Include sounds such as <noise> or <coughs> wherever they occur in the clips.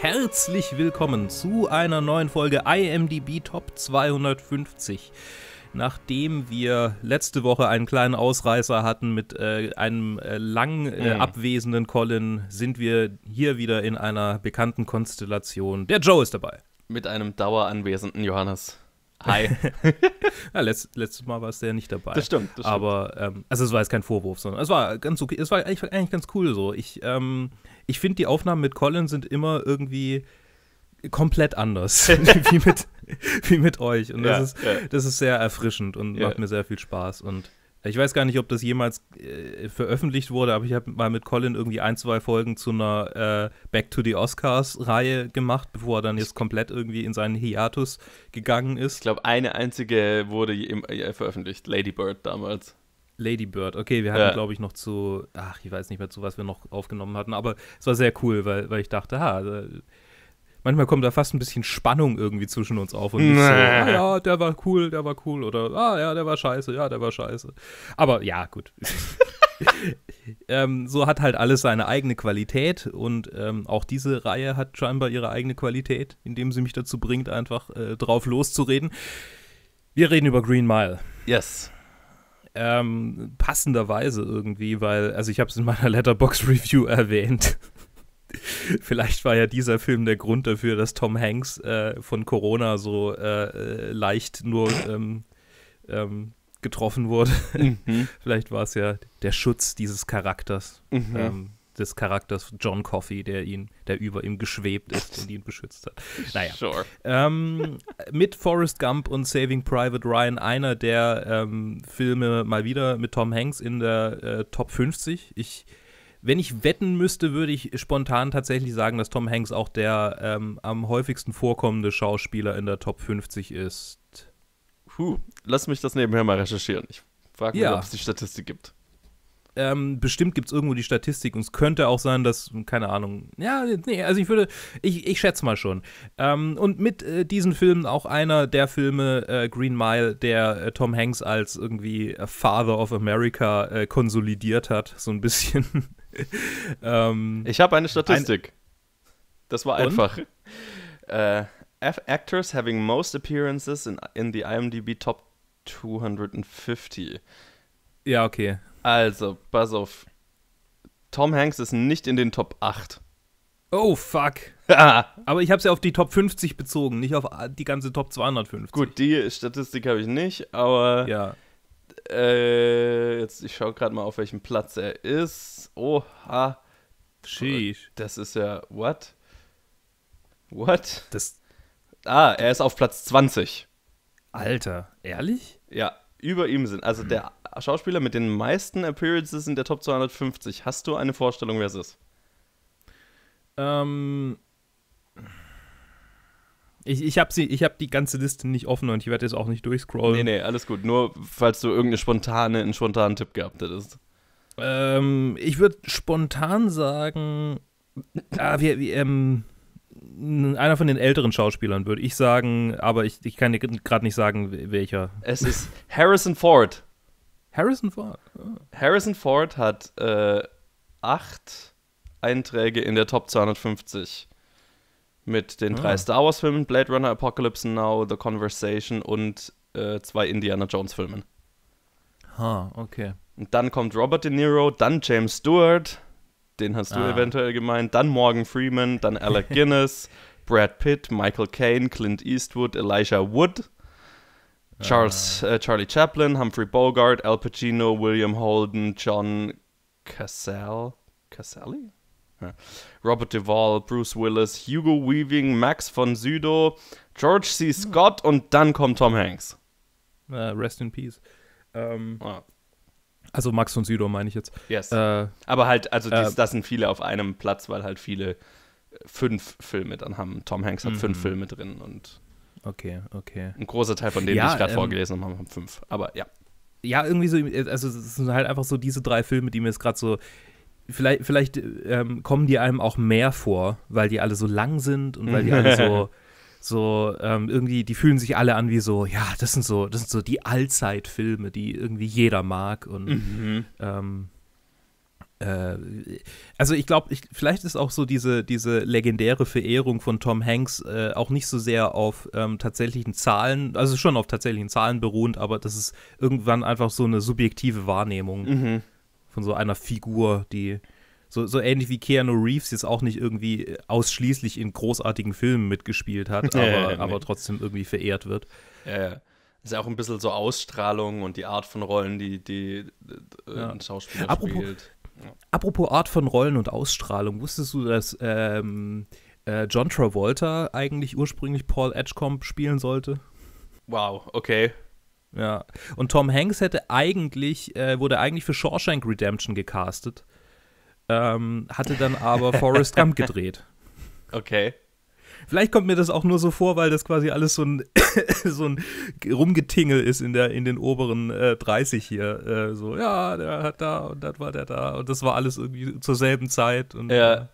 herzlich willkommen zu einer neuen Folge IMDb Top 250. Nachdem wir letzte Woche einen kleinen Ausreißer hatten mit äh, einem äh, lang äh, mhm. abwesenden Colin, sind wir hier wieder in einer bekannten Konstellation. Der Joe ist dabei. Mit einem daueranwesenden Johannes. Hi. <laughs> ja, letzt, letztes Mal war es ja nicht dabei. Das stimmt. Das stimmt. Aber ähm, also es war jetzt kein Vorwurf, sondern es war ganz okay. Es war eigentlich, eigentlich ganz cool so. Ich, ähm, ich finde die Aufnahmen mit Colin sind immer irgendwie komplett anders <laughs> wie, mit, wie mit euch. Und das, ja, ist, ja. das ist sehr erfrischend und ja. macht mir sehr viel Spaß. Und ich weiß gar nicht, ob das jemals äh, veröffentlicht wurde, aber ich habe mal mit Colin irgendwie ein, zwei Folgen zu einer äh, Back to the Oscars-Reihe gemacht, bevor er dann jetzt komplett irgendwie in seinen Hiatus gegangen ist. Ich glaube, eine einzige wurde im, äh, veröffentlicht, Lady Bird damals. Lady Bird, okay, wir hatten, ja. glaube ich, noch zu, ach, ich weiß nicht mehr, zu was wir noch aufgenommen hatten, aber es war sehr cool, weil, weil ich dachte, ha, äh, manchmal kommt da fast ein bisschen Spannung irgendwie zwischen uns auf und nicht so, ah, ja, der war cool, der war cool oder ah ja, der war scheiße, ja, der war scheiße. Aber ja, gut. <laughs> ähm, so hat halt alles seine eigene Qualität und ähm, auch diese Reihe hat scheinbar ihre eigene Qualität, indem sie mich dazu bringt, einfach äh, drauf loszureden. Wir reden über Green Mile. Yes. Ähm, passenderweise irgendwie, weil, also ich habe es in meiner Letterbox Review erwähnt. <laughs> Vielleicht war ja dieser Film der Grund dafür, dass Tom Hanks äh, von Corona so äh, äh leicht nur ähm, ähm, getroffen wurde. Mhm. <laughs> Vielleicht war es ja der Schutz dieses Charakters, mhm. ähm, des Charakters John Coffey, der ihn, der über ihm geschwebt ist und ihn beschützt hat. Naja. Sure. Ähm, mit Forrest Gump und Saving Private Ryan einer der ähm, Filme mal wieder mit Tom Hanks in der äh, Top 50. Ich wenn ich wetten müsste, würde ich spontan tatsächlich sagen, dass Tom Hanks auch der ähm, am häufigsten vorkommende Schauspieler in der Top 50 ist. Puh, lass mich das nebenher mal recherchieren. Ich frage mich, ja. ob es die Statistik gibt. Ähm, bestimmt gibt es irgendwo die Statistik und es könnte auch sein, dass, keine Ahnung, ja, nee, also ich würde, ich, ich schätze mal schon. Ähm, und mit äh, diesen Filmen auch einer der Filme, äh, Green Mile, der äh, Tom Hanks als irgendwie Father of America äh, konsolidiert hat, so ein bisschen. <laughs> ähm, ich habe eine Statistik. Ein das war einfach. Äh, actors having most appearances in, in the IMDb Top 250. Ja, okay. Also, pass auf. Tom Hanks ist nicht in den Top 8. Oh, fuck. <laughs> Aber ich habe sie ja auf die Top 50 bezogen, nicht auf die ganze Top 250. Gut, die Statistik habe ich nicht, aber ja. Äh, jetzt, ich schaue gerade mal, auf welchem Platz er ist. Oha. Sheesh. Das ist ja, what? What? Das ah, er ist auf Platz 20. Alter, ehrlich? Ja, über ihm sind. Also der Schauspieler mit den meisten Appearances in der Top 250. Hast du eine Vorstellung, wer es ist? Ähm, ich, ich habe hab die ganze Liste nicht offen und ich werde jetzt auch nicht durchscrollen. Nee, nee, alles gut. Nur falls du irgendeinen spontane, einen spontanen Tipp gehabt hättest. Ähm, ich würde spontan sagen, ah, wir, wir, ähm, einer von den älteren Schauspielern würde ich sagen, aber ich, ich kann dir gerade nicht sagen, welcher. Es ist Harrison Ford. Harrison Ford. Oh. Harrison Ford hat äh, acht Einträge in der Top 250 mit den drei ah. Star Wars-Filmen, Blade Runner, Apocalypse Now, The Conversation und äh, zwei Indiana Jones-Filmen. Ha, okay. Und dann kommt Robert De Niro, dann James Stewart, den hast ah. du eventuell gemeint, dann Morgan Freeman, dann Alec <laughs> Guinness, Brad Pitt, Michael Caine, Clint Eastwood, Elijah Wood, ah. Charles, ah. äh, Charlie Chaplin, Humphrey Bogart, Al Pacino, William Holden, John Cassell, Casselli? Robert Duvall, Bruce Willis, Hugo Weaving, Max von Sydow, George C. Scott hm. und dann kommt Tom Hanks. Uh, rest in peace. Ähm, ah. Also Max von Sydow meine ich jetzt. Yes. Äh, Aber halt, also äh, das sind viele auf einem Platz, weil halt viele äh, fünf Filme dann haben. Tom Hanks hat fünf mhm. Filme drin und Okay, okay. Ein großer Teil von denen, ja, die ich gerade ähm, vorgelesen habe, haben fünf. Aber ja. Ja, irgendwie so, also es sind halt einfach so diese drei Filme, die mir jetzt gerade so vielleicht, vielleicht ähm, kommen die einem auch mehr vor, weil die alle so lang sind und weil die alle so, <laughs> so ähm, irgendwie, die fühlen sich alle an wie so, ja, das sind so, das sind so die Allzeitfilme, die irgendwie jeder mag und mhm. ähm, äh, also ich glaube, vielleicht ist auch so diese, diese legendäre Verehrung von Tom Hanks äh, auch nicht so sehr auf ähm, tatsächlichen Zahlen, also schon auf tatsächlichen Zahlen beruhend, aber das ist irgendwann einfach so eine subjektive Wahrnehmung. Mhm von so einer Figur, die so, so ähnlich wie Keanu Reeves jetzt auch nicht irgendwie ausschließlich in großartigen Filmen mitgespielt hat, <laughs> aber, ja, aber trotzdem irgendwie verehrt wird. Ja, ja. Ist ja auch ein bisschen so Ausstrahlung und die Art von Rollen, die, die äh, ein Schauspieler apropos, spielt. Apropos Art von Rollen und Ausstrahlung, wusstest du, dass ähm, äh, John Travolta eigentlich ursprünglich Paul Edgecomb spielen sollte? Wow, okay. Ja. Und Tom Hanks hätte eigentlich, äh, wurde eigentlich für Shawshank Redemption gecastet, ähm, hatte dann aber <laughs> Forrest Gump gedreht. Okay. Vielleicht kommt mir das auch nur so vor, weil das quasi alles so ein, <coughs> so ein Rumgetingel ist in, der, in den oberen äh, 30 hier. Äh, so, ja, der hat da und das war der da und das war alles irgendwie zur selben Zeit. Und, ja. Äh,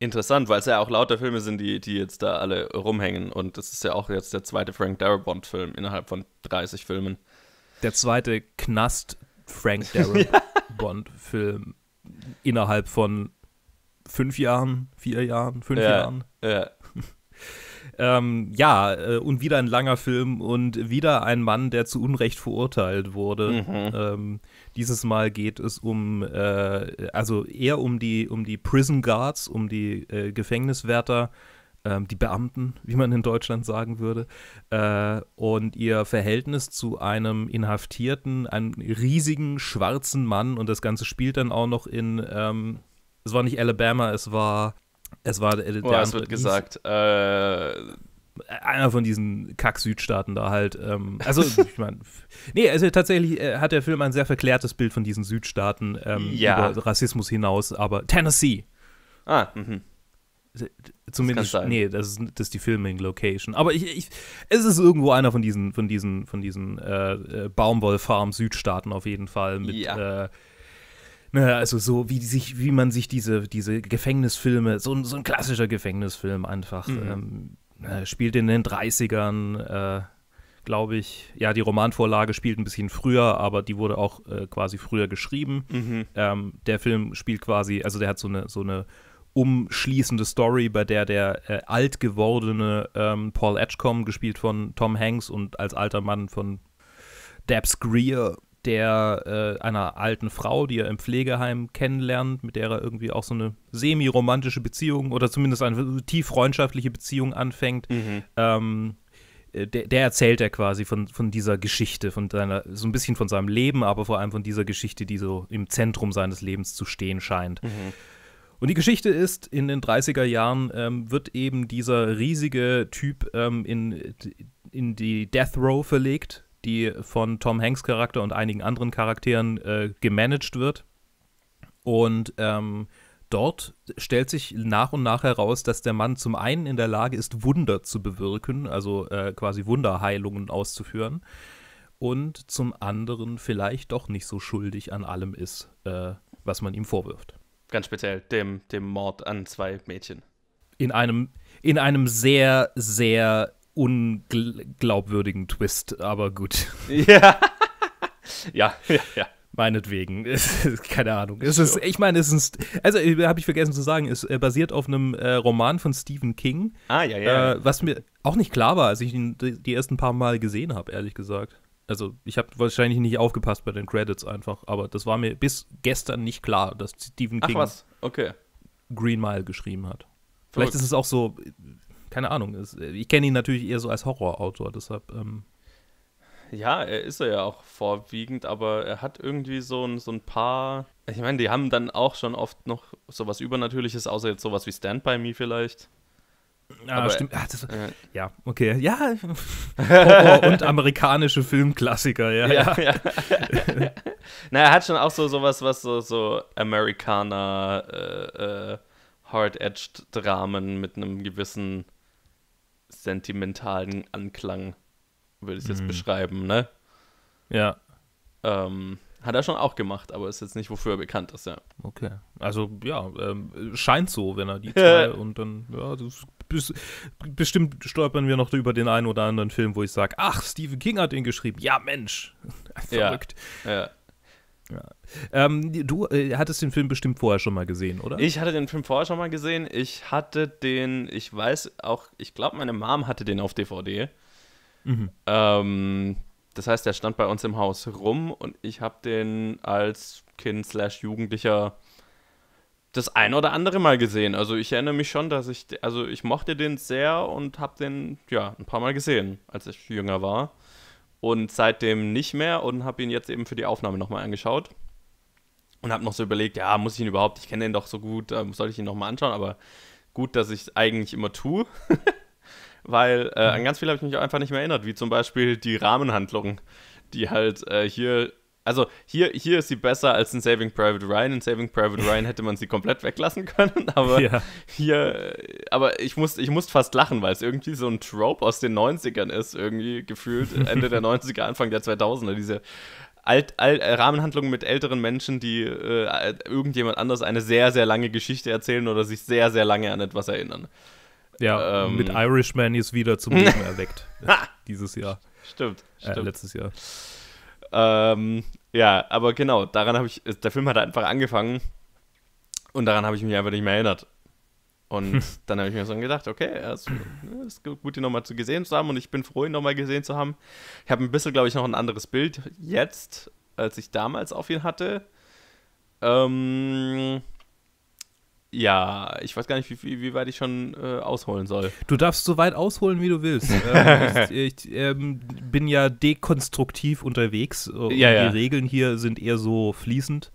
interessant, weil es ja auch lauter Filme sind, die, die jetzt da alle rumhängen. Und das ist ja auch jetzt der zweite Frank Darabont-Film innerhalb von 30 Filmen. Der zweite Knast-Frank <laughs> Darabont-Film innerhalb von fünf Jahren, vier Jahren, fünf ja, Jahren. Ja. <laughs> Ähm, ja, äh, und wieder ein langer Film und wieder ein Mann, der zu Unrecht verurteilt wurde. Mhm. Ähm, dieses Mal geht es um, äh, also eher um die, um die Prison Guards, um die äh, Gefängniswärter, ähm, die Beamten, wie man in Deutschland sagen würde, äh, und ihr Verhältnis zu einem Inhaftierten, einem riesigen schwarzen Mann. Und das Ganze spielt dann auch noch in, ähm, es war nicht Alabama, es war es war der, der oh, es wird gesagt. Äh, einer von diesen Kack-Südstaaten da halt. Ähm, also, ich meine, <laughs> nee, also tatsächlich äh, hat der Film ein sehr verklärtes Bild von diesen Südstaaten ähm, ja. über Rassismus hinaus, aber Tennessee. Ah, mhm. Also, zumindest, das nee, das ist, das ist die Filming-Location. Aber ich, ich, es ist irgendwo einer von diesen, von diesen, von diesen äh, äh Baumwollfarm-Südstaaten auf jeden Fall mit ja. äh, Ne, also so, wie sich, wie man sich diese, diese Gefängnisfilme, so, so ein klassischer Gefängnisfilm einfach, mhm. ähm, ne, spielt in den 30ern, äh, glaube ich. Ja, die Romanvorlage spielt ein bisschen früher, aber die wurde auch äh, quasi früher geschrieben. Mhm. Ähm, der Film spielt quasi, also der hat so eine, so eine umschließende Story, bei der der äh, alt gewordene ähm, Paul Edgecombe, gespielt von Tom Hanks und als alter Mann von Debs Greer, der äh, einer alten Frau, die er im Pflegeheim kennenlernt, mit der er irgendwie auch so eine semi-romantische Beziehung oder zumindest eine tief freundschaftliche Beziehung anfängt. Mhm. Ähm, äh, der, der, erzählt er quasi von, von dieser Geschichte, von seiner, so ein bisschen von seinem Leben, aber vor allem von dieser Geschichte, die so im Zentrum seines Lebens zu stehen scheint. Mhm. Und die Geschichte ist, in den 30er Jahren ähm, wird eben dieser riesige Typ ähm, in, in die Death Row verlegt, die von Tom Hanks Charakter und einigen anderen Charakteren äh, gemanagt wird. Und ähm, dort stellt sich nach und nach heraus, dass der Mann zum einen in der Lage ist, Wunder zu bewirken, also äh, quasi Wunderheilungen auszuführen, und zum anderen vielleicht doch nicht so schuldig an allem ist, äh, was man ihm vorwirft. Ganz speziell dem, dem Mord an zwei Mädchen. In einem, in einem sehr, sehr unglaubwürdigen Twist, aber gut. <laughs> Ja. ja, ja, ja. Meinetwegen. <laughs> Keine Ahnung. Es ist, ich meine, es ist, also äh, habe ich vergessen zu sagen, es äh, basiert auf einem äh, Roman von Stephen King. Ah, ja, ja. Äh, was mir auch nicht klar war, als ich ihn die, ersten paar Mal gesehen habe, ehrlich gesagt. Also ich habe wahrscheinlich nicht aufgepasst bei den Credits einfach, aber das war mir bis gestern nicht klar, dass Stephen King okay. Green Mile geschrieben hat. Vielleicht Verrückt. ist es auch so keine Ahnung. Ist, ich kenne ihn natürlich eher so als Horrorautor, deshalb. Ähm ja, er ist er ja auch vorwiegend, aber er hat irgendwie so ein, so ein paar. Ich meine, die haben dann auch schon oft noch sowas Übernatürliches, außer jetzt sowas wie Stand By Me vielleicht. Ah, aber, stimmt. äh, ja, okay. Ja. Horror <laughs> und amerikanische Filmklassiker, ja. ja, ja. ja. <laughs> Na, er hat schon auch so sowas, was so, so Amerikaner, äh, äh, hard-edged Dramen mit einem gewissen sentimentalen Anklang, würde ich jetzt mm. beschreiben, ne? Ja. Ähm, hat er schon auch gemacht, aber ist jetzt nicht, wofür er bekannt ist, ja. Okay. Also, ja, ähm, scheint so, wenn er die <laughs> zwei und dann, ja, das bestimmt stolpern wir noch über den einen oder anderen Film, wo ich sage, ach, Stephen King hat ihn geschrieben. Ja, Mensch. <laughs> Verrückt. Ja, ja. Ähm, du äh, hattest den Film bestimmt vorher schon mal gesehen, oder? Ich hatte den Film vorher schon mal gesehen. Ich hatte den, ich weiß auch, ich glaube, meine Mom hatte den auf DVD. Mhm. Ähm, das heißt, der stand bei uns im Haus rum und ich habe den als Kind slash Jugendlicher das ein oder andere Mal gesehen. Also ich erinnere mich schon, dass ich, also ich mochte den sehr und habe den, ja, ein paar Mal gesehen, als ich jünger war und seitdem nicht mehr und habe ihn jetzt eben für die Aufnahme nochmal angeschaut und habe noch so überlegt, ja, muss ich ihn überhaupt, ich kenne ihn doch so gut, äh, soll ich ihn nochmal anschauen, aber gut, dass ich es eigentlich immer tue, <laughs> weil äh, an mhm. ganz viel habe ich mich auch einfach nicht mehr erinnert, wie zum Beispiel die Rahmenhandlung, die halt äh, hier also hier, hier ist sie besser als in Saving Private Ryan. In Saving Private Ryan hätte man sie komplett weglassen können, <laughs> aber ja. hier, aber ich musste ich muss fast lachen, weil es irgendwie so ein Trope aus den 90ern ist, irgendwie gefühlt Ende der 90er, Anfang der 2000er, diese Alt, Alt, äh, Rahmenhandlungen mit älteren Menschen, die äh, irgendjemand anders eine sehr, sehr lange Geschichte erzählen oder sich sehr, sehr lange an etwas erinnern. Ja, ähm, mit Irishman ist wieder zum Leben erweckt. <laughs> dieses Jahr. Stimmt, äh, stimmt. Letztes Jahr. Ähm, ja, aber genau, daran habe ich, der Film hat halt einfach angefangen und daran habe ich mich einfach nicht mehr erinnert. Und <laughs> hm. dann habe ich mir so gedacht, okay, es ne, ist gut, ihn nochmal zu gesehen zu haben und ich bin froh, ihn nochmal gesehen zu haben. Ich habe ein bisschen, glaube ich, noch ein anderes Bild jetzt, als ich damals auf ihn hatte. Ähm, ja, ich weiß gar nicht, wie, wie, wie weit ich schon äh, ausholen soll. Du darfst so weit ausholen, wie du willst. <laughs> ähm, ich, ich ähm, bin ja dekonstruktiv unterwegs. Äh, ja, ja. Die Regeln hier sind eher so fließend.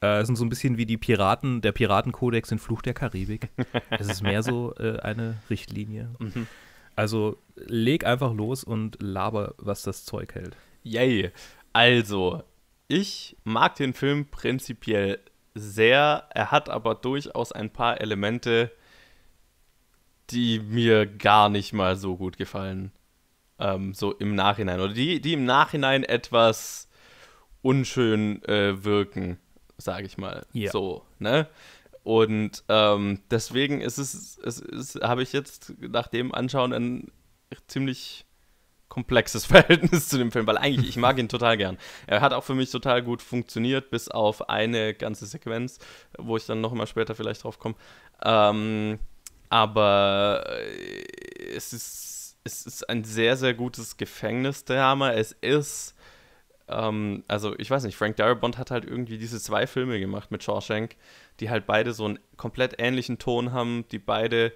Äh, sind so ein bisschen wie die Piraten, der Piratenkodex in Fluch der Karibik. <laughs> Es ist mehr so äh, eine Richtlinie. Mhm. Also leg einfach los und laber, was das Zeug hält. Yay. Also, ich mag den Film prinzipiell sehr. Er hat aber durchaus ein paar Elemente, die mir gar nicht mal so gut gefallen. Ähm, so im Nachhinein. Oder die, die im Nachhinein etwas unschön äh, wirken, sage ich mal. Ja. So, ne? Und ähm, deswegen ist es, es ist, habe ich jetzt nach dem Anschauen ein ziemlich komplexes <laughs> Verhältnis zu dem Film, weil eigentlich, ich mag ihn total gern. Er hat auch für mich total gut funktioniert, bis auf eine ganze Sequenz, wo ich dann noch mal später vielleicht drauf komme. Ähm, aber äh, es ist, es ist ein sehr, sehr gutes Gefängnisdrama. Es ist, ähm, also ich weiß nicht, Frank Darabont hat halt irgendwie diese zwei Filme gemacht mit Shawshank, die halt beide so einen komplett ähnlichen Ton haben, die beide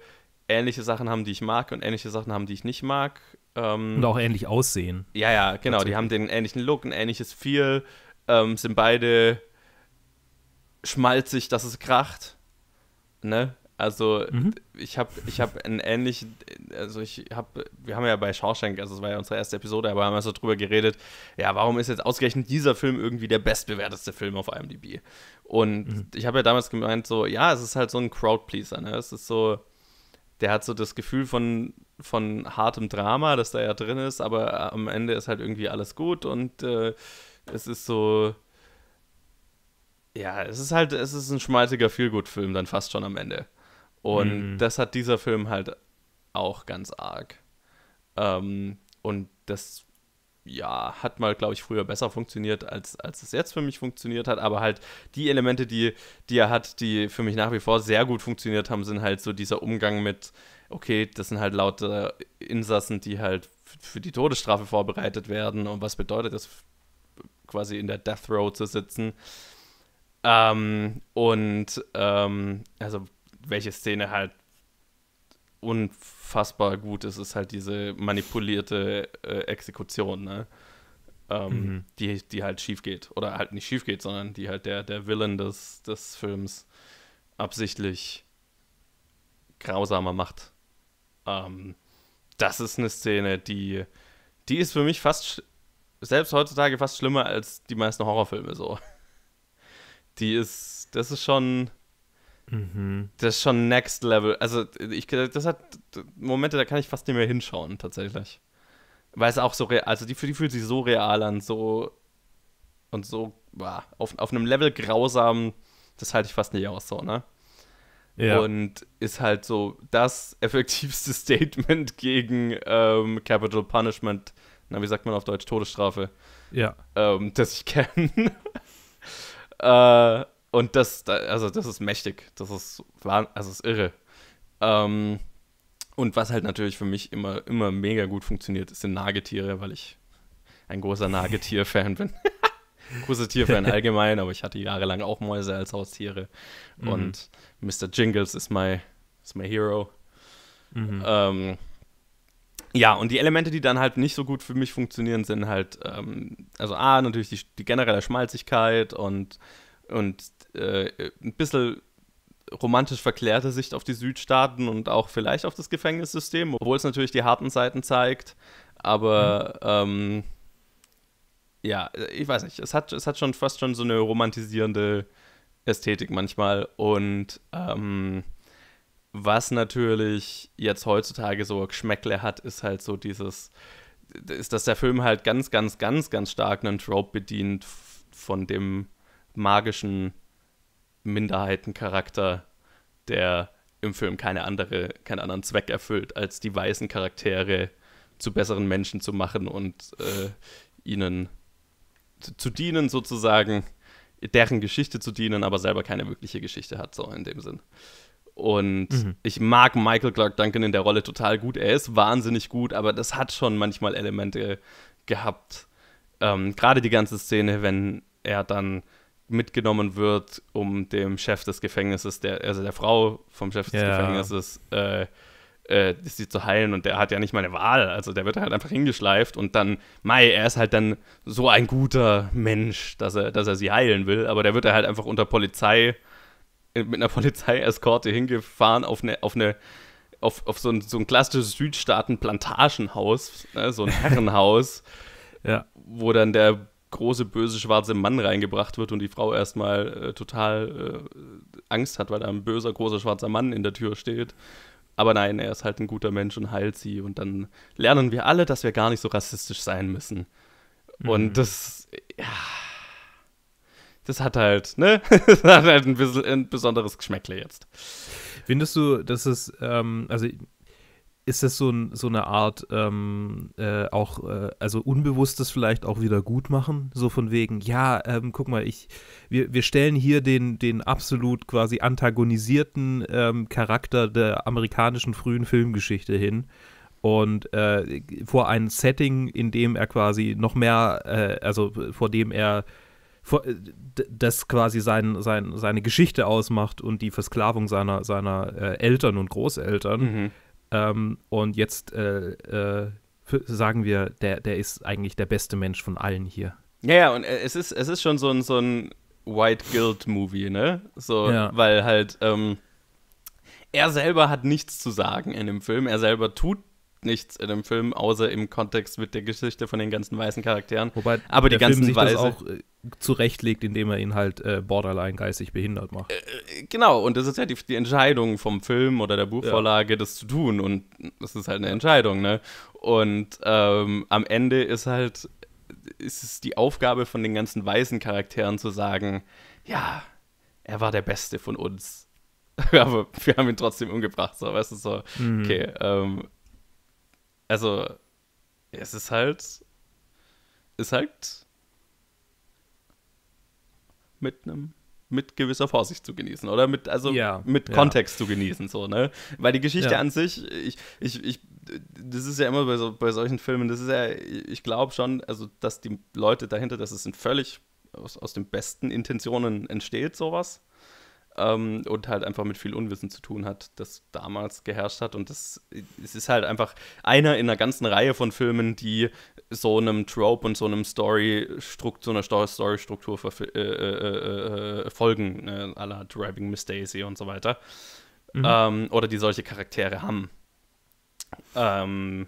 ähnliche Sachen haben, die ich mag und ähnliche Sachen haben, die ich nicht mag ähm, und auch ähnlich aussehen. Ja, ja, genau. Die haben den ähnlichen Look, ein ähnliches Feel, ähm, sind beide schmalzig, dass es kracht. Ne? Also mhm. ich habe ich hab einen ähnlichen, also ich habe, wir haben ja bei Shawshank, also es war ja unsere erste Episode, aber haben wir so drüber geredet, ja, warum ist jetzt ausgerechnet dieser Film irgendwie der bestbewerteste Film auf IMDb? Und mhm. ich habe ja damals gemeint so, ja, es ist halt so ein Crowdpleaser, ne? Es ist so, der hat so das Gefühl von von hartem Drama, das da ja drin ist, aber äh, am Ende ist halt irgendwie alles gut und äh, es ist so. Ja, es ist halt, es ist ein schmalziger Feelgood-Film, dann fast schon am Ende. Und mhm. das hat dieser Film halt auch ganz arg. Ähm, und das, ja, hat mal, glaube ich, früher besser funktioniert, als, als es jetzt für mich funktioniert hat. Aber halt die Elemente, die, die er hat, die für mich nach wie vor sehr gut funktioniert haben, sind halt so dieser Umgang mit, okay, das sind halt lauter Insassen, die halt für die Todesstrafe vorbereitet werden und was bedeutet das quasi in der Death Row zu sitzen. Ähm, und ähm, also welche Szene halt unfassbar gut ist, ist halt diese manipulierte äh, Exekution, ne? Ähm, mhm. die, die halt schief geht. Oder halt nicht schief geht, sondern die halt der, der Villain des, des Films absichtlich grausamer macht. Ähm, das ist eine Szene, die, die ist für mich fast, selbst heutzutage fast schlimmer als die meisten Horrorfilme so. Die ist, das ist schon, mhm. das ist schon Next Level. Also ich, das hat Momente, da kann ich fast nicht mehr hinschauen tatsächlich. Weil es auch so, real, also die, die fühlt sich so real an, so und so, wow, auf, auf einem Level grausam, das halte ich fast nicht aus so, ne? Ja. Und ist halt so das <laughs> effektivste Statement gegen ähm, Capital Punishment. Na, wie sagt man auf Deutsch? Todesstrafe. Ja. Ähm, das ich kenne. <laughs> äh, und das, also das ist mächtig. Das ist, also ist irre. Ähm, und was halt natürlich für mich immer, immer mega gut funktioniert, sind Nagetiere, weil ich ein großer Nagetier-Fan bin. <laughs> großer Tierfan allgemein, aber ich hatte jahrelang auch Mäuse als Haustiere. Mhm. Und Mr. Jingles ist my, is my hero. Mhm. Ähm, ja, und die Elemente, die dann halt nicht so gut für mich funktionieren, sind halt, ähm, also A, natürlich die, die, generelle Schmalzigkeit und, und äh, ein bisschen romantisch verklärte Sicht auf die Südstaaten und auch vielleicht auf das Gefängnissystem, obwohl es natürlich die harten Seiten zeigt. Aber mhm. ähm, ja, ich weiß nicht, es hat, es hat schon fast schon so eine romantisierende Ästhetik manchmal. Und ähm, was natürlich jetzt heutzutage so Geschmäckle hat, ist halt so dieses, ist, dass der Film halt ganz, ganz, ganz, ganz stark einen Trope bedient von dem magischen Minderheitencharakter, der im Film keine andere, keinen anderen Zweck erfüllt, als die weißen Charaktere zu besseren Menschen zu machen und äh, ihnen zu, zu dienen sozusagen deren Geschichte zu dienen, aber selber keine wirkliche Geschichte hat, so in dem Sinn. Und mhm. ich mag Michael Clark Duncan in der Rolle total gut. Er ist wahnsinnig gut, aber das hat schon manchmal Elemente gehabt. Ähm, Gerade die ganze Szene, wenn er dann mitgenommen wird, um dem Chef des Gefängnisses, der, also der Frau vom Chef des ja. Gefängnisses, äh, äh, sie zu heilen und der hat ja nicht mal eine Wahl. Also der wird halt einfach hingeschleift und dann, Mai, er ist halt dann so ein guter Mensch, dass er, dass er sie heilen will, aber der wird halt einfach unter Polizei, äh, mit einer <laughs> Polizeieskorte hingefahren auf eine, auf eine, auf, auf so ein, so ein klassisches Südstaaten-Plantagenhaus, ne, so ein <laughs> Herrenhaus, ja. wo dann der große, böse, schwarze Mann reingebracht wird und die Frau erstmal äh, total äh, Angst hat, weil da ein böser, großer, schwarzer Mann in der Tür steht. Aber nein, er ist halt ein guter Mensch und heilt sie. Und dann lernen wir alle, dass wir gar nicht so rassistisch sein müssen. Mhm. Und das, ja, das hat halt, ne? <laughs> das hat halt ein bisschen ein besonderes Geschmäckle jetzt. Findest du, dass es, ähm, also ist das so, ein, so eine Art ähm, äh, auch, äh, also unbewusstes vielleicht auch wieder gut machen, so von wegen, ja, ähm, guck mal, ich, wir, wir stellen hier den, den absolut quasi antagonisierten ähm, Charakter der amerikanischen frühen Filmgeschichte hin und äh, vor ein Setting, in dem er quasi noch mehr, äh, also vor dem er äh, das quasi sein, sein, seine Geschichte ausmacht und die Versklavung seiner, seiner äh, Eltern und Großeltern. Mhm ähm, und jetzt äh, äh, sagen wir, der, der ist eigentlich der beste Mensch von allen hier. Ja, ja, und äh, es ist, es ist schon so ein, so ein White Guild-Movie, ne? So, ja. weil halt. Ähm er selber hat nichts zu sagen in dem Film. Er selber tut nichts in dem Film, außer im Kontext mit der Geschichte von den ganzen weißen Charakteren. Wobei aber die ganzen Film sich Weise, das auch äh, zurechtlegt, indem er ihn halt äh, borderline geistig behindert macht. Äh, äh, genau, und das ist ja die, die, Entscheidung vom Film oder der Buchvorlage, ja. das zu tun. Und das ist halt eine Entscheidung, ne? Und ähm, am Ende ist halt ist es die Aufgabe von den ganzen weißen Charakteren zu sagen, ja, er war der Beste von uns. <laughs> Aber wir haben ihn trotzdem umgebracht, so, weißt du, so, mhm. okay, ähm, also, es ist halt, ist halt mit einem mit gewisser Vorsicht zu genießen oder mit also ja, mit Kontext zu genießen so ne weil die Geschichte ja. an sich ich, ich, ich das ist ja immer bei, so, bei solchen Filmen das ist ja ich glaube schon also dass die Leute dahinter das ist ein völlig aus, aus den besten Intentionen entsteht sowas ähm, und halt einfach mit viel Unwissen zu tun hat, das damals geherrscht hat. Und das es ist halt einfach einer in einer ganzen Reihe von Filmen, die so einem Trope und so einem Story, -Strukt so einer Story-Struktur äh, äh, äh, äh, folgen, äh, ne? à la Driving Miss Daisy und so weiter. Mhm. Ähm, oder die solche Charaktere haben. Ähm,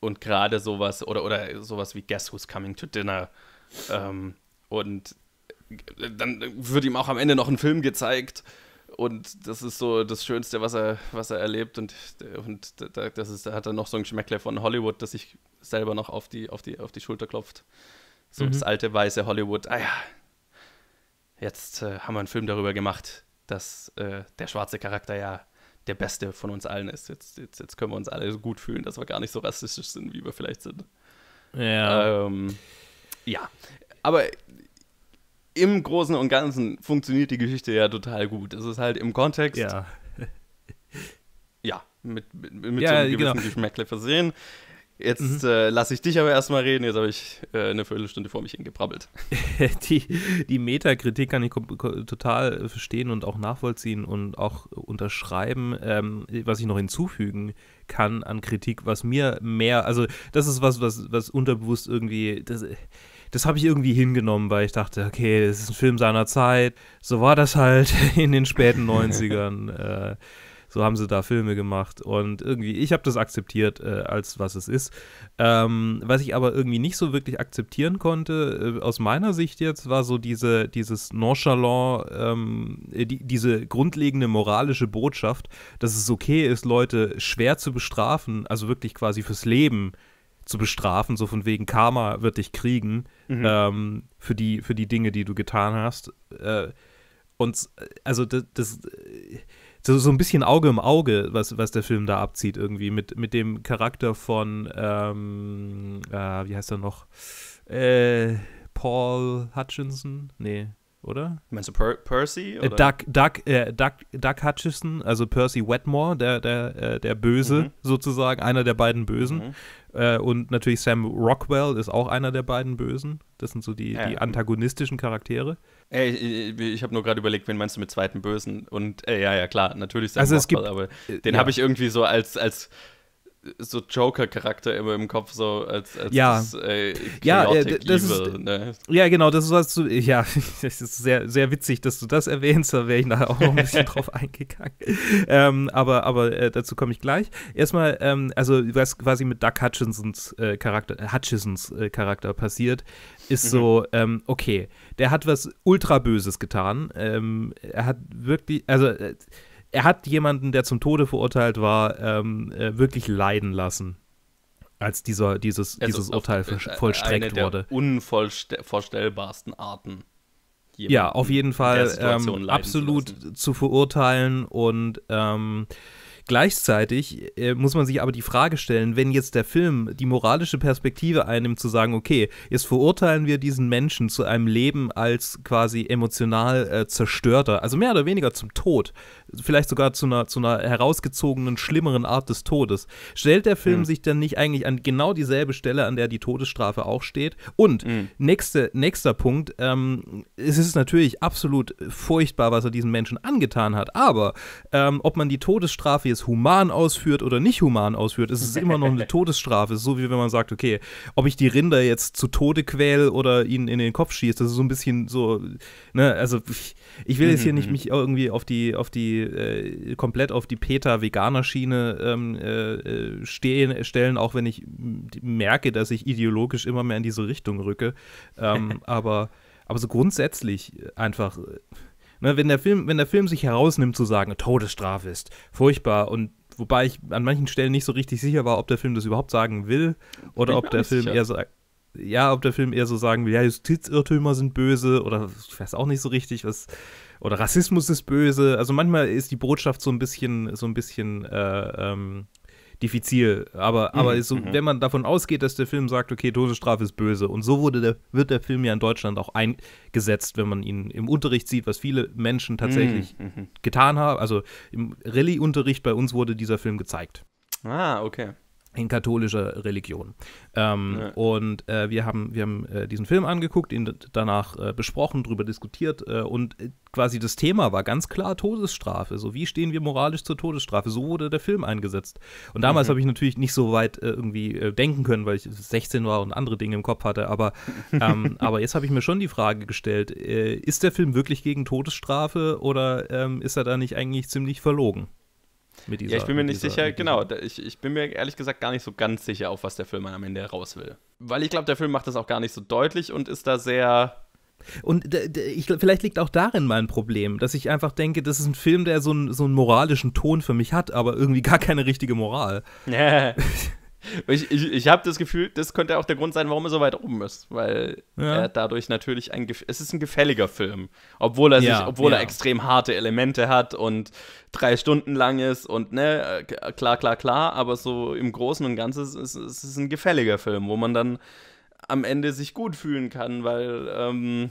und gerade sowas, oder, oder sowas wie Guess Who's Coming to Dinner ähm, und dann wird ihm auch am Ende noch ein Film gezeigt. Und das ist so das Schönste, was er, was er erlebt. Und, und das ist, da hat er noch so ein Schmeckle von Hollywood, das sich selber noch auf die, auf die, auf die Schulter klopft. So mhm. das alte weiße Hollywood. Ah ja, jetzt äh, haben wir einen Film darüber gemacht, dass äh, der schwarze Charakter ja der beste von uns allen ist. Jetzt, jetzt, jetzt können wir uns alle so gut fühlen, dass wir gar nicht so rassistisch sind, wie wir vielleicht sind. Ja. Ähm, ja. Aber im Großen und Ganzen funktioniert die Geschichte ja total gut. Es ist halt im Kontext. Ja. <laughs> ja, mit, mit, mit ja, so einem genau. gewissen genau. Geschmäckle versehen. Jetzt mhm. äh, lasse ich dich aber erstmal reden. Jetzt habe ich äh, eine Viertelstunde vor mich hingebrabbelt. <laughs> die, die Metakritik kann ich total verstehen und auch nachvollziehen und auch unterschreiben. Ähm, was ich noch hinzufügen kann an Kritik, was mir mehr, also das ist was, was, was unterbewusst irgendwie. Das, das habe ich irgendwie hingenommen, weil ich dachte, okay, das ist ein Film seiner Zeit. So war das halt <laughs> in den späten 90ern. <laughs> äh, so haben sie da Filme gemacht und irgendwie, ich habe das akzeptiert äh, als was es ist. Ähm, was ich aber irgendwie nicht so wirklich akzeptieren konnte, äh, aus meiner Sicht jetzt, war so diese, dieses nonchalant, ähm, äh, die, diese grundlegende moralische Botschaft, dass es okay ist, Leute schwer zu bestrafen, also wirklich quasi fürs Leben äh, zu bestrafen, so von wegen Karma wird dich kriegen mhm. ähm, für, die, für die Dinge, die du getan hast. Äh, und also das, das, so ein bisschen Auge im Auge, was, was der Film da abzieht irgendwie mit, mit dem Charakter von, ähm, äh, wie heißt er noch? Äh, Paul Hutchinson? Nee, oder? Meinst du per Percy? Äh, oder? Doug, Doug, äh, Doug, Doug Hutchison, also Percy Wetmore, der, der, äh, der Böse mhm. sozusagen, einer der beiden Bösen. Mhm. Äh, und natürlich Sam Rockwell ist auch einer der beiden Bösen. Das sind so die, ja. die antagonistischen Charaktere. Ey, ich, ich habe nur gerade überlegt, wen meinst du mit zweiten Bösen? Und äh, ja, ja, klar, natürlich Sam also Rockwell, gibt, aber äh, den ja. habe ich irgendwie so als, als so Joker-Charakter immer im Kopf, so als, als ja. das, äh, ja, äh, das Evil, ist, ne? ja, genau, das was du, ja, <laughs> das ist sehr, sehr witzig, dass du das erwähnst, da wäre ich nachher auch noch ein bisschen <laughs> drauf eingegangen. Ähm, aber aber äh, dazu komme ich gleich. Erstmal, ähm, also was quasi mit Doug Hutchinsons äh, Charakter, Hutchisons äh, Charakter passiert, ist mhm. so, ähm, okay, der hat was ultra Böses getan. Ähm, er hat wirklich, also äh, er hat jemanden, der zum Tode verurteilt war, ähm, äh, wirklich leiden lassen, als dieser, dieses, also dieses Urteil äh, äh, vollstreckt eine wurde. Der unvorstellbarsten Arten. Ja, auf jeden Fall ähm, absolut zu, zu, verurteilen und ähm, Gleichzeitig äh, muss man sich aber die Frage stellen, wenn jetzt der Film die moralische Perspektive einnimmt, zu sagen, okay, jetzt verurteilen wir diesen Menschen zu einem Leben als quasi emotional äh, zerstörter, also mehr oder weniger zum Tod, vielleicht sogar zu einer, zu einer herausgezogenen, schlimmeren Art des Todes. Stellt der Film mhm. sich dann nicht eigentlich an genau dieselbe Stelle, an der die Todesstrafe auch steht? Und mhm. nächste, nächster Punkt, ähm, es ist natürlich absolut furchtbar, was er diesen Menschen angetan hat, aber ähm, ob man die Todesstrafe jetzt es human ausführt oder nicht human ausführt, ist es immer noch eine <laughs> Todesstrafe. Es ist so, wie wenn man sagt, okay, ob ich die Rinder jetzt zu Tode quäle oder ihnen in den Kopf schieße, das ist so ein bisschen so, ne, also ich will jetzt hier mhm, nicht mhm. mich irgendwie auf die, auf die, äh, komplett auf die Peter-Veganer-Schiene ähm, äh, stehen, stellen, auch wenn ich merke, dass ich ideologisch immer mehr in diese Richtung rücke. Ähm, <laughs> aber, aber so grundsätzlich einfach Ne, wenn, der Film, wenn der Film sich herausnimmt zu sagen, Todesstrafe ist furchtbar und wobei ich an manchen Stellen nicht so richtig sicher war, ob der Film das überhaupt sagen will oder ob der Film sicher. eher sagt, ja, ob der Film eher so sagen will, ja, Justizirrtümer sind böse oder ich weiß auch nicht so richtig, was oder Rassismus ist böse. Also manchmal ist die Botschaft so ein bisschen so ein bisschen äh, ähm, diffizil. Aber, mhm. so, mhm. wenn man davon ausgeht, dass der Film sagt, okay, Todesstrafe ist böse, und so wurde der, wird der Film ja in Deutschland auch eingesetzt, wenn man ihn im Unterricht sieht, was viele Menschen mhm, tatsächlich mhm. getan haben. Also im Rallye-Unterricht bei uns wurde dieser Film gezeigt. Ah, okay in katholischer Religion. Ähm, ja. Und äh, wir haben, wir haben äh, diesen Film angeguckt, ihn danach äh, besprochen, darüber diskutiert äh, und äh, quasi das Thema war ganz klar Todesstrafe. So, wie stehen wir moralisch zur Todesstrafe? So wurde der Film eingesetzt. Und damals mhm. habe ich natürlich nicht so weit äh, irgendwie denken können, weil ich 16 war und andere Dinge im Kopf hatte. Aber, <laughs> ähm, aber jetzt habe ich mir schon die Frage gestellt, ist der Film wirklich gegen Todesstrafe oder ähm, ist er da nicht eigentlich ziemlich verlogen? Mit dieser, ja, ich bin mir nicht dieser, sicher, genau. Ich, ich bin mir ehrlich gesagt gar nicht so ganz sicher, auf was der Film am Ende raus will. Weil ich glaube, der Film macht das auch gar nicht so deutlich und ist da sehr. Und äh, ich, vielleicht liegt auch darin mein Problem, dass ich einfach denke, das ist ein Film, der so einen, so einen moralischen Ton für mich hat, aber irgendwie gar keine richtige Moral. <laughs> <laughs> <laughs> Ich, ich, ich habe das Gefühl, das könnte auch der Grund sein, warum er so weit oben ist, weil ja. er dadurch natürlich ein es ist ein gefälliger Film, obwohl er ja, sich, obwohl ja. er extrem harte Elemente hat und drei Stunden lang ist und ne äh, klar klar klar, aber so im Großen und Ganzen ist es ein gefälliger Film, wo man dann am Ende sich gut fühlen kann, weil ähm,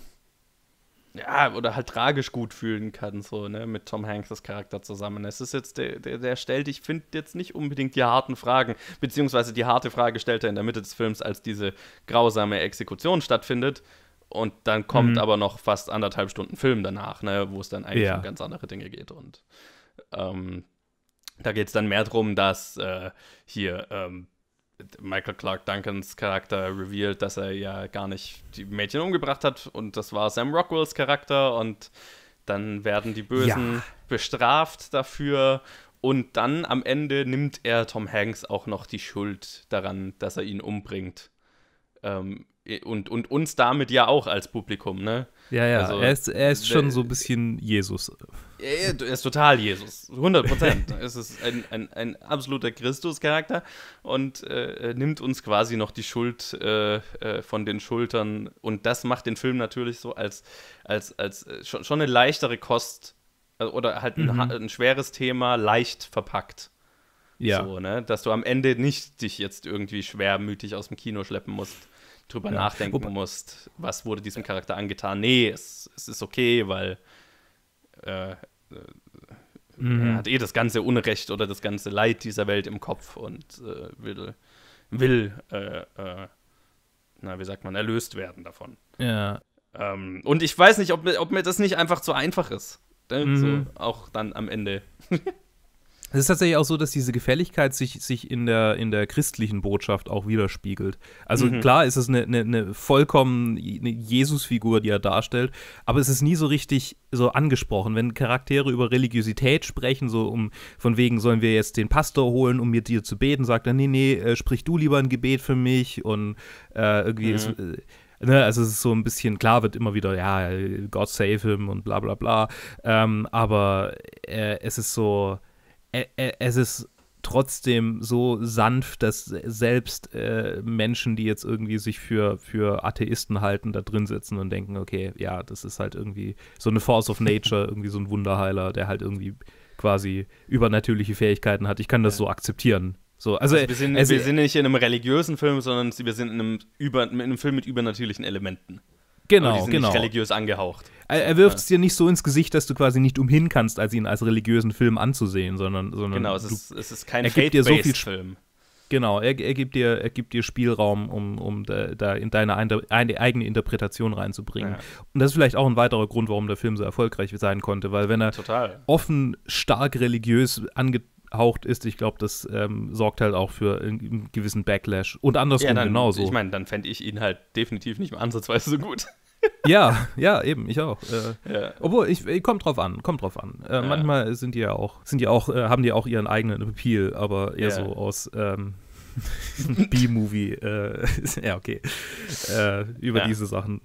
ja, oder halt tragisch gut fühlen kann, so, ne, mit Tom Hanks' Charakter zusammen. Es ist jetzt, der, der, der stellt, ich finde jetzt nicht unbedingt die harten Fragen, beziehungsweise die harte Frage stellt er in der Mitte des Films, als diese grausame Exekution stattfindet. Und dann kommt mhm. aber noch fast anderthalb Stunden Film danach, ne, wo es dann eigentlich ja. um ganz andere Dinge geht. Und ähm, da geht es dann mehr darum, dass äh, hier ähm, Michael Clark Duncans Charakter revealed, dass er ja gar nicht die Mädchen umgebracht hat und das war Sam Rockwells Charakter und dann werden die Bösen ja. bestraft dafür und dann am Ende nimmt er Tom Hanks auch noch die Schuld daran, dass er ihn umbringt. Ähm, und, und uns damit ja auch als Publikum, ne? Ja, ja, also, er ist, er ist äh, schon so ein bisschen Jesus. Er, er ist total Jesus, 100 Prozent. <laughs> es ist ein, ein, ein absoluter Christus-Charakter und äh, nimmt uns quasi noch die Schuld äh, äh, von den Schultern. Und das macht den Film natürlich so als, als, als äh, schon, schon eine leichtere Kost oder halt ein, mhm. ein schweres Thema leicht verpackt. Ja. So, ne? Dass du am Ende nicht dich jetzt irgendwie schwermütig aus dem Kino schleppen musst drüber ja. nachdenken Wobei, musst, was wurde diesem Charakter angetan. Nee, es, es ist okay, weil äh, äh mhm. er hat eh das ganze Unrecht oder das ganze Leid dieser Welt im Kopf und äh, will, will äh, äh na, wie sagt man, erlöst werden davon. Ja. Ähm, und ich weiß nicht, ob, ob mir das nicht einfach zu einfach ist. Ne? Mhm. So, auch dann am Ende. <laughs> Es ist tatsächlich auch so, dass diese Gefälligkeit sich, sich in, der, in der christlichen Botschaft auch widerspiegelt. Also mhm. klar ist es eine, eine, eine vollkommen Jesusfigur, die er darstellt, aber es ist nie so richtig so angesprochen. Wenn Charaktere über Religiosität sprechen, so um von wegen, sollen wir jetzt den Pastor holen, um mit dir zu beten, sagt er, nee, nee, äh, sprich du lieber ein Gebet für mich und äh, irgendwie mhm. ist, äh, ne, also es ist so ein bisschen, klar wird immer wieder, ja, God save him und bla bla bla. Ähm, aber äh, es ist so, es ist trotzdem so sanft, dass selbst äh, Menschen, die jetzt irgendwie sich für, für Atheisten halten, da drin sitzen und denken, okay, ja, das ist halt irgendwie so eine Force of Nature, <laughs> irgendwie so ein Wunderheiler, der halt irgendwie quasi übernatürliche Fähigkeiten hat. Ich kann das ja. so akzeptieren. So, also, also wir, sind, also, wir sind nicht in einem religiösen Film, sondern wir sind in einem, über, in einem Film mit übernatürlichen Elementen. Genau, aber die sind genau. nicht religiös angehaucht. Er, er wirft es dir nicht so ins Gesicht, dass du quasi nicht umhin kannst, als ihn als religiösen Film anzusehen, sondern, sondern genau, es ist, du, es ist kein Hate-Based-Film. So genau, er, er, gibt dir, er gibt dir Spielraum, um, um da, da in deine Einter eigene Interpretation reinzubringen. Ja. Und das ist vielleicht auch ein weiterer Grund, warum der Film so erfolgreich sein konnte, weil wenn er Total. offen, stark religiös angetan haucht, ist, ich glaube, das ähm, sorgt halt auch für einen gewissen Backlash. Und andersrum ja, dann, genauso. Ich meine, dann fände ich ihn halt definitiv nicht mehr Ansatzweise so gut. <laughs> ja, ja, eben, ich auch. Äh, ja. Obwohl, ich, ich äh, kommt drauf an, kommt drauf an. Äh, ja. Manchmal sind die ja auch, sind die auch, äh, haben die auch ihren eigenen Appeal, aber eher ja. so aus ähm, <laughs> B-Movie. Äh, <laughs> ja, okay. Äh, über diese Sachen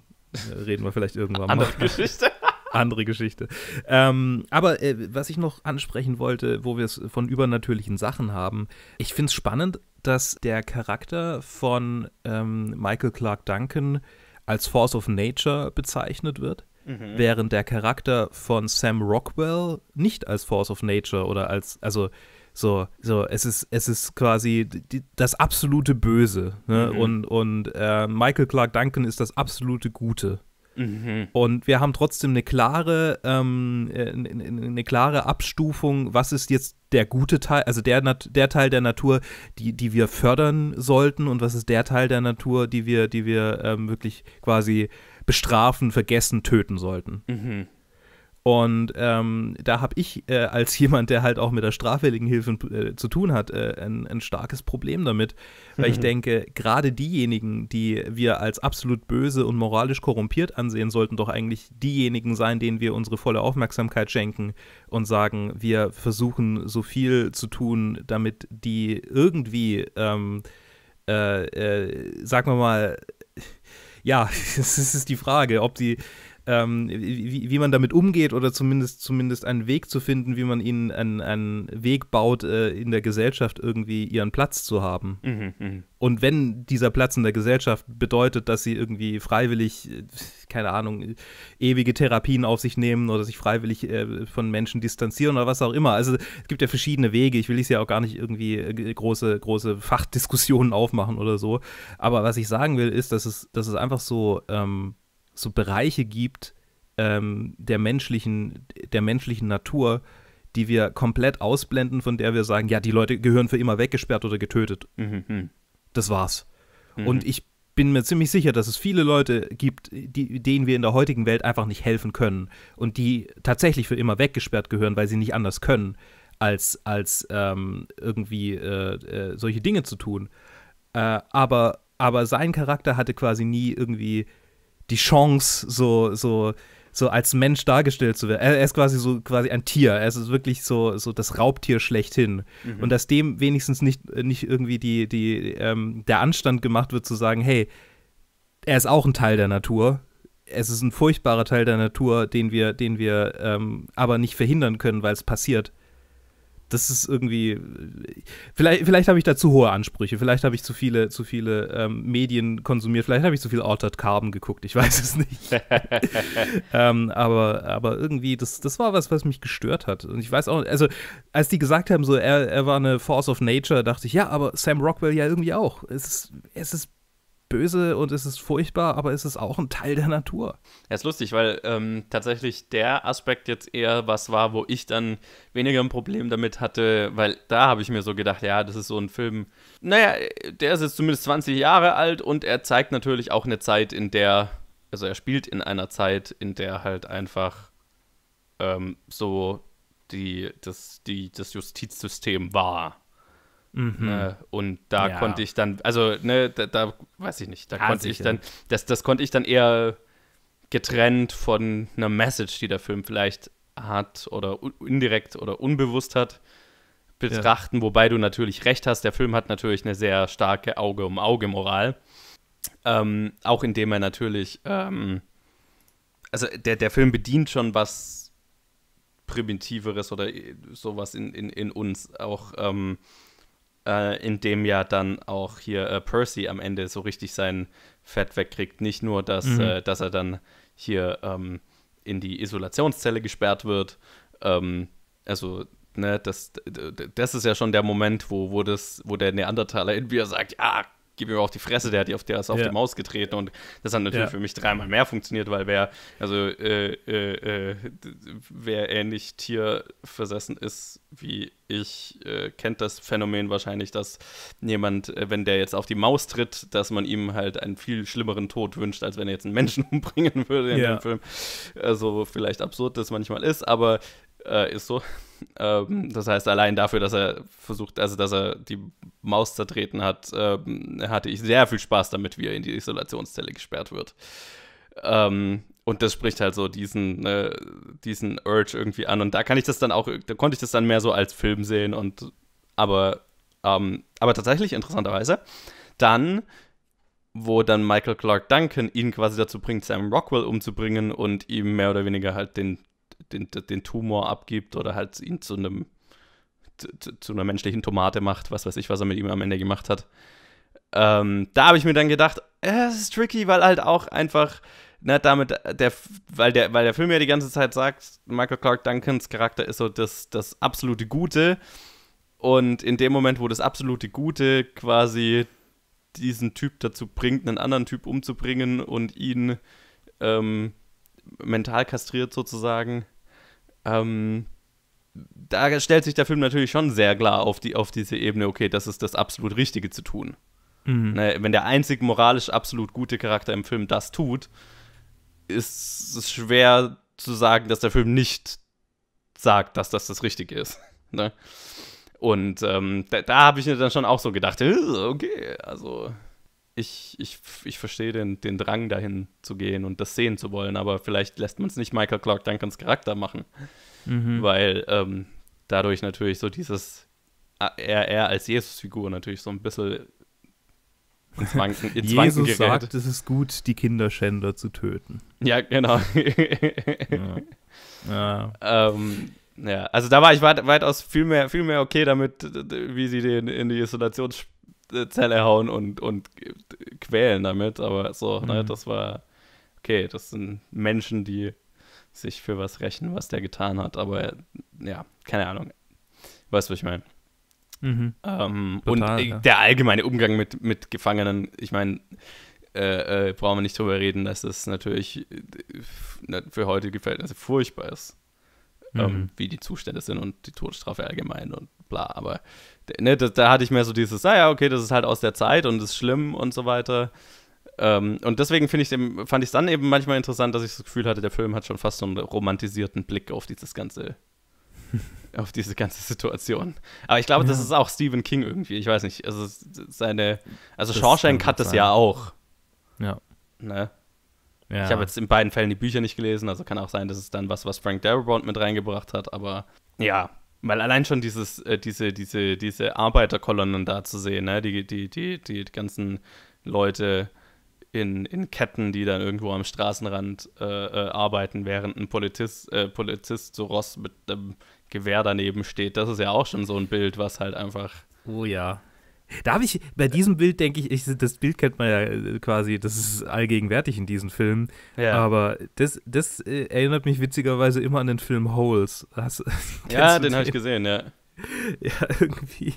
reden wir vielleicht irgendwann mal. Geschichte. <laughs> andere Geschichte. Ähm, aber äh, was ich noch ansprechen wollte, wo wir es von übernatürlichen Sachen haben, ich finde es spannend, dass der Charakter von ähm, Michael Clark Duncan als Force of Nature bezeichnet wird. Mhm. Während der Charakter von Sam Rockwell nicht als Force of Nature oder als, also so, so, es ist, es ist quasi die, das absolute Böse. Ne? Mhm. Und, und äh, Michael Clark Duncan ist das absolute Gute. Mhm. Und wir haben trotzdem eine klare, ähm, eine, äh, eine klare Abstufung, was ist jetzt der gute Teil, also der, der Teil der Natur, die, die wir fördern sollten und was ist der Teil der Natur, die wir, die wir ähm, wirklich quasi bestrafen, vergessen, töten sollten. Mhm. Und ähm, da habe ich äh, als jemand, der halt auch mit der straffälligen Hilfe äh, zu tun hat, äh, ein, ein, starkes Problem damit, weil mhm. ich denke, gerade diejenigen, die wir als absolut böse und moralisch korrumpiert ansehen, sollten doch eigentlich diejenigen sein, denen wir unsere volle Aufmerksamkeit schenken und sagen, wir versuchen so viel zu tun, damit die irgendwie, ähm, äh, äh, sagen wir mal, <laughs> ja, <laughs> es ist die Frage, ob die ähm, wie, wie man damit umgeht oder zumindest, zumindest einen Weg zu finden, wie man ihnen einen, einen Weg baut, äh, in der Gesellschaft irgendwie ihren Platz zu haben. Mhm, mh. Und wenn dieser Platz in der Gesellschaft bedeutet, dass sie irgendwie freiwillig, äh, keine Ahnung, ewige Therapien auf sich nehmen oder sich freiwillig äh, von Menschen distanzieren oder was auch immer. Also es gibt ja verschiedene Wege. Ich will es ja auch gar nicht irgendwie äh, große, große Fachdiskussionen aufmachen oder so. Aber was ich sagen will, ist, dass es, dass es einfach so ähm, so Bereiche gibt ähm, der, menschlichen, der menschlichen Natur, die wir komplett ausblenden, von der wir sagen, ja, die Leute gehören für immer weggesperrt oder getötet. Mhm. Hm. Das war's. Mhm. Und ich bin mir ziemlich sicher, dass es viele Leute gibt, die, denen wir in der heutigen Welt einfach nicht helfen können und die tatsächlich für immer weggesperrt gehören, weil sie nicht anders können, als, als ähm, irgendwie äh, äh, solche Dinge zu tun. Äh, aber, aber sein Charakter hatte quasi nie irgendwie die Chance, so, so, so als Mensch dargestellt zu werden. Er ist quasi so quasi ein Tier. Er ist wirklich so, so das Raubtier schlechthin. Mhm. Und dass dem wenigstens nicht, nicht irgendwie die, die, ähm, der Anstand gemacht wird, zu sagen, hey, er ist auch ein Teil der Natur. Es ist ein furchtbarer Teil der Natur, den wir, den wir ähm, aber nicht verhindern können, weil es passiert das ist irgendwie. Vielleicht, vielleicht habe ich da zu hohe Ansprüche, vielleicht habe ich zu viele, zu viele ähm, Medien konsumiert, vielleicht habe ich zu viel Altered Carbon geguckt, ich <laughs> weiß es nicht. <laughs> ähm, aber, aber irgendwie, das, das war was, was mich gestört hat. Und ich weiß auch, also als die gesagt haben, so er, er war eine Force of Nature, dachte ich, ja, aber Sam Rockwell ja irgendwie auch. Es ist, es ist böse und es ist furchtbar, aber es ist auch ein Teil der Natur. Ja, ist lustig, weil ähm, tatsächlich der Aspekt jetzt eher was war, wo ich dann weniger ein Problem damit hatte, weil da habe ich mir so gedacht, ja, das ist so ein Film. Naja, der ist jetzt zumindest 20 Jahre alt und er zeigt natürlich auch eine Zeit, in der, also er spielt in einer Zeit, in der halt einfach ähm, so die, das, die, das Justizsystem war. Mhm. Ne? Und da ja. konnte ich dann, also, ne, da, da weiß ich nicht, da ja, konnte sicher. ich dann, das, das konnte ich dann eher getrennt von einer Message, die der Film vielleicht hat oder indirekt oder unbewusst hat, betrachten. Ja. Wobei du natürlich recht hast, der Film hat natürlich eine sehr starke Auge-um-Auge-Moral. Ähm, auch indem er natürlich, ähm, also der, der Film bedient schon was Primitiveres oder äh, sowas in, in, in uns. Auch, ähm, äh, in dem ja dann auch hier äh, Percy am Ende so richtig sein Fett wegkriegt. Nicht nur, dass, mhm. äh, dass er dann hier ähm, in die Isolationszelle gesperrt wird. Ähm, also, ne, das, das ist ja schon der Moment, wo, wo, das, wo der Neandertaler in mir sagt, ja, gib ihm auch die Fresse, der hat die auf, der ist auf ja. die Maus getreten und das hat natürlich ja. für mich dreimal mehr funktioniert, weil wer, also äh, äh, äh, wer ähnlich tierversessen ist wie ich, äh, kennt das Phänomen wahrscheinlich, dass jemand, äh, wenn der jetzt auf die Maus tritt, dass man ihm halt einen viel schlimmeren Tod wünscht, als wenn er jetzt einen Menschen <laughs> umbringen würde in ja. dem Film. Also vielleicht absurd das manchmal ist, aber äh, ist so. <laughs> Ähm, das heißt, allein dafür, dass er versucht, also dass er die Maus zertreten hat, ähm, hatte ich sehr viel Spaß damit, wie er in die Isolationszelle gesperrt wird. Ähm, und das spricht halt so diesen, äh, diesen Urge irgendwie an. Und da kann ich das dann auch, da konnte ich das dann mehr so als Film sehen und aber, ähm, aber tatsächlich interessanterweise, dann wo dann Michael Clark Duncan ihn quasi dazu bringt, Sam Rockwell umzubringen und ihm mehr oder weniger halt den den, den Tumor abgibt oder halt ihn zu einem zu, zu, einer menschlichen Tomate macht, was weiß ich, was er mit ihm am Ende gemacht hat. Ähm, da habe ich mir dann gedacht, äh, es ist tricky, weil halt auch einfach, ne, damit, der, weil, der, weil der Film ja die ganze Zeit sagt, Michael Clark Duncans Charakter ist so das, das absolute Gute. Und in dem Moment, wo das absolute Gute quasi diesen Typ dazu bringt, einen anderen Typ umzubringen und ihn ähm, mental kastriert sozusagen, ähm, da stellt sich der Film natürlich schon sehr klar auf, die, auf diese Ebene, okay, das ist das absolut Richtige zu tun. Mhm. Ne, wenn der einzig moralisch absolut gute Charakter im Film das tut, ist es schwer zu sagen, dass der Film nicht sagt, dass das das Richtige ist. <laughs> Ne? Und ähm, da, da habe ich mir dann schon auch so gedacht, äh, okay, also ich, ich, ich verstehe den, den Drang dahin zu gehen und das sehen zu wollen, aber vielleicht lässt man es nicht Michael Clark Duncans Charakter machen, mhm. weil ähm, dadurch natürlich so dieses, er, er als Jesus-Figur natürlich so ein bisschen ins Wanken, <laughs> ins Jesus gerät. sagt, es ist gut, die Kinderschänder zu töten. Ja, genau. ja. Ja. Ähm, ja. also da war ich weit, weitaus viel mehr, viel mehr okay damit, wie sie den in die Isolation Zelle hauen und, und quälen damit. Aber so, ne, mhm. ne, das war, okay, das sind Menschen, die sich für was rächen, was der getan hat. Aber ja, keine Ahnung. Weißt du, was ich meine? Mhm. Ähm, Total, und ja. der allgemeine Umgang mit, mit Gefangenen, ich meine, äh, äh, brauchen wir nicht drüber reden, dass das natürlich äh, für heute gefällt, dass es furchtbar ist, ähm, mhm. ähm, wie die Zustände sind und die Todesstrafe allgemein und bla, aber ne, da, da, hatte ich mehr so dieses, ah ja, okay, das ist halt aus der Zeit und ist schlimm und so weiter. Ähm, und deswegen ich dem, fand ich es dann eben manchmal interessant, dass ich das Gefühl hatte, der Film hat schon fast so einen romantisierten Blick auf dieses ganze, <laughs> auf diese ganze Situation. Aber ich glaube, ja. das ist auch Stephen King irgendwie, ich weiß nicht, also seine, also Shawshank hat das ja auch. Ja. Ne? Ja. Ich habe jetzt in beiden Fällen die Bücher nicht gelesen, also kann auch sein, dass es dann was, was Frank Darabont mit reingebracht hat, aber ja, weil allein schon dieses, äh, diese, diese, diese Arbeiterkolonnen da zu sehen, ne? die, die, die, die ganzen Leute in, in Ketten, die dann irgendwo am Straßenrand äh, äh, arbeiten, während ein Polizist, äh, Polizist so Ross mit einem Gewehr daneben steht, das ist ja auch schon so ein Bild, was halt einfach. Oh ja. Da habe ich, bei äh. diesem Bild denke ich, ich, das Bild kennt man ja äh, quasi, das ist allgegenwärtig in diesen Filmen. Ja. Aber das, das äh, erinnert mich witzigerweise immer an den Film Holes. Hast, <laughs> ja, den, den? habe ich gesehen, ja. <laughs> Ja, irgendwie.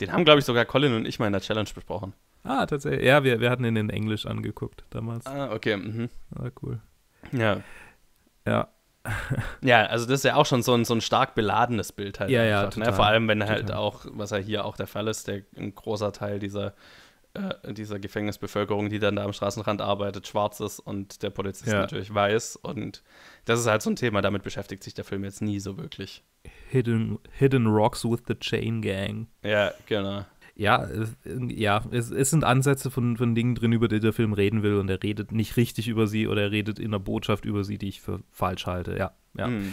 Den haben, glaube ich, sogar Colin und ich mal in der Challenge besprochen. Ah, tatsächlich. Ja, wir, wir hatten ihn in Englisch angeguckt damals. Ah, okay. Mhm. Ah, cool. Ja. Ja, ja, also das ist ja auch schon so ein, so ein stark beladenes Bild halt. Ja, ja. Ne? Total, ne? Vor allem, wenn halt total. halt auch, was ja hier auch der Fall ist, der ein großer Teil dieser, äh, dieser Gefängnisbevölkerung, die dann da am Straßenrand arbeitet, schwarz ist und der Polizist ja. natürlich weiß. Und das ist halt so ein Thema, damit beschäftigt sich der Film jetzt nie so wirklich. Hidden, hidden Rocks with the Chain Gang. Ja, genau ja, es, ja, es, es sind Ansätze von, von Dingen drin, über die der Film reden will und er redet nicht richtig über sie oder er redet in einer Botschaft über sie, die ich für falsch halte. Ja, ja. Mhm.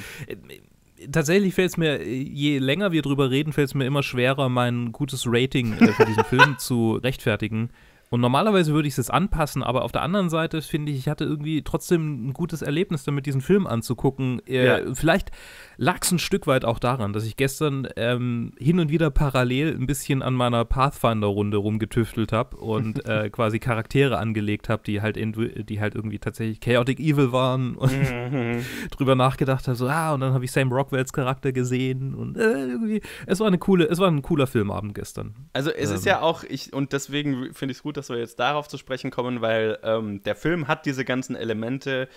Tatsächlich fällt es mir, je länger wir drüber reden, fällt es mir immer schwerer, mein gutes Rating äh, für diesen Film <laughs> zu rechtfertigen. Und normalerweise würde ich es anpassen, aber auf der anderen Seite finde ich, ich hatte irgendwie trotzdem ein gutes Erlebnis damit, diesen Film anzugucken. Äh, ja. Vielleicht lag es ein Stück weit auch daran, dass ich gestern ähm, hin und wieder parallel ein bisschen an meiner Pathfinder-Runde rumgetüftelt habe und <laughs> äh, quasi Charaktere angelegt habe, die halt die halt irgendwie tatsächlich Chaotic Evil waren und mhm. <laughs> drüber nachgedacht habe, so, ah, und dann habe ich Sam Rockwells Charakter gesehen und äh, irgendwie, es war eine coole, es war ein cooler Filmabend gestern. Also es ähm. ist ja auch, ich, und deswegen finde ich es gut, dass dass wir jetzt darauf zu sprechen kommen, weil ähm, der Film hat diese ganzen Elemente,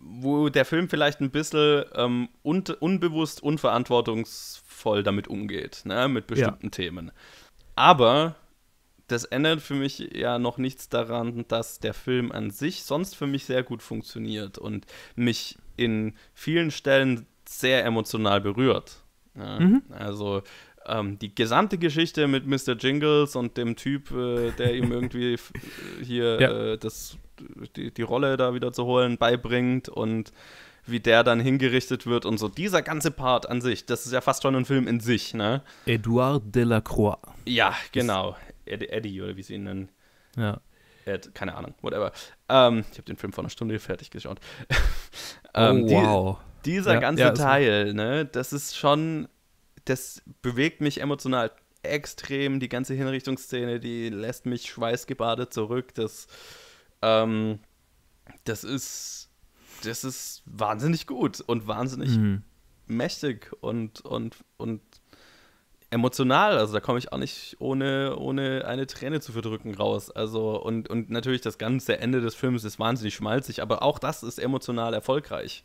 wo der Film vielleicht ein bisschen ähm, un unbewusst, unverantwortungsvoll damit umgeht, ne? mit bestimmten ja. Themen. Aber das ändert für mich ja noch nichts daran, dass der Film an sich sonst für mich sehr gut funktioniert und mich in vielen Stellen sehr emotional berührt. Ja, ne. mhm. Also ähm, die gesamte Geschichte mit Mr. Jingles und dem Typ, äh, der ihm irgendwie äh, hier ja. äh, das, die, die Rolle da wieder zu holen beibringt und wie der dann hingerichtet wird und so. Dieser ganze Part an sich, das ist ja fast schon ein Film in sich, ne? Edouard Delacroix. Ja, genau. Ed, Eddie, oder wie sie ihn nennen. Ja. Ed, keine Ahnung, whatever. Ähm, ich habe den Film vor einer Stunde fertig geschaut. <laughs> ähm, oh, wow. Die, dieser ja, ganze ja, Teil, ne? Das ist schon das bewegt mich emotional extrem. Die ganze Hinrichtungsszene, die lässt mich schweißgebadet zurück. Das, ähm, das ist, das ist wahnsinnig gut und wahnsinnig mhm. mächtig und, und, und emotional. Also da komme ich auch nicht ohne, ohne eine Träne zu verdrücken raus. Also und, und natürlich das ganze Ende des Films ist wahnsinnig schmalzig, aber auch das ist emotional erfolgreich.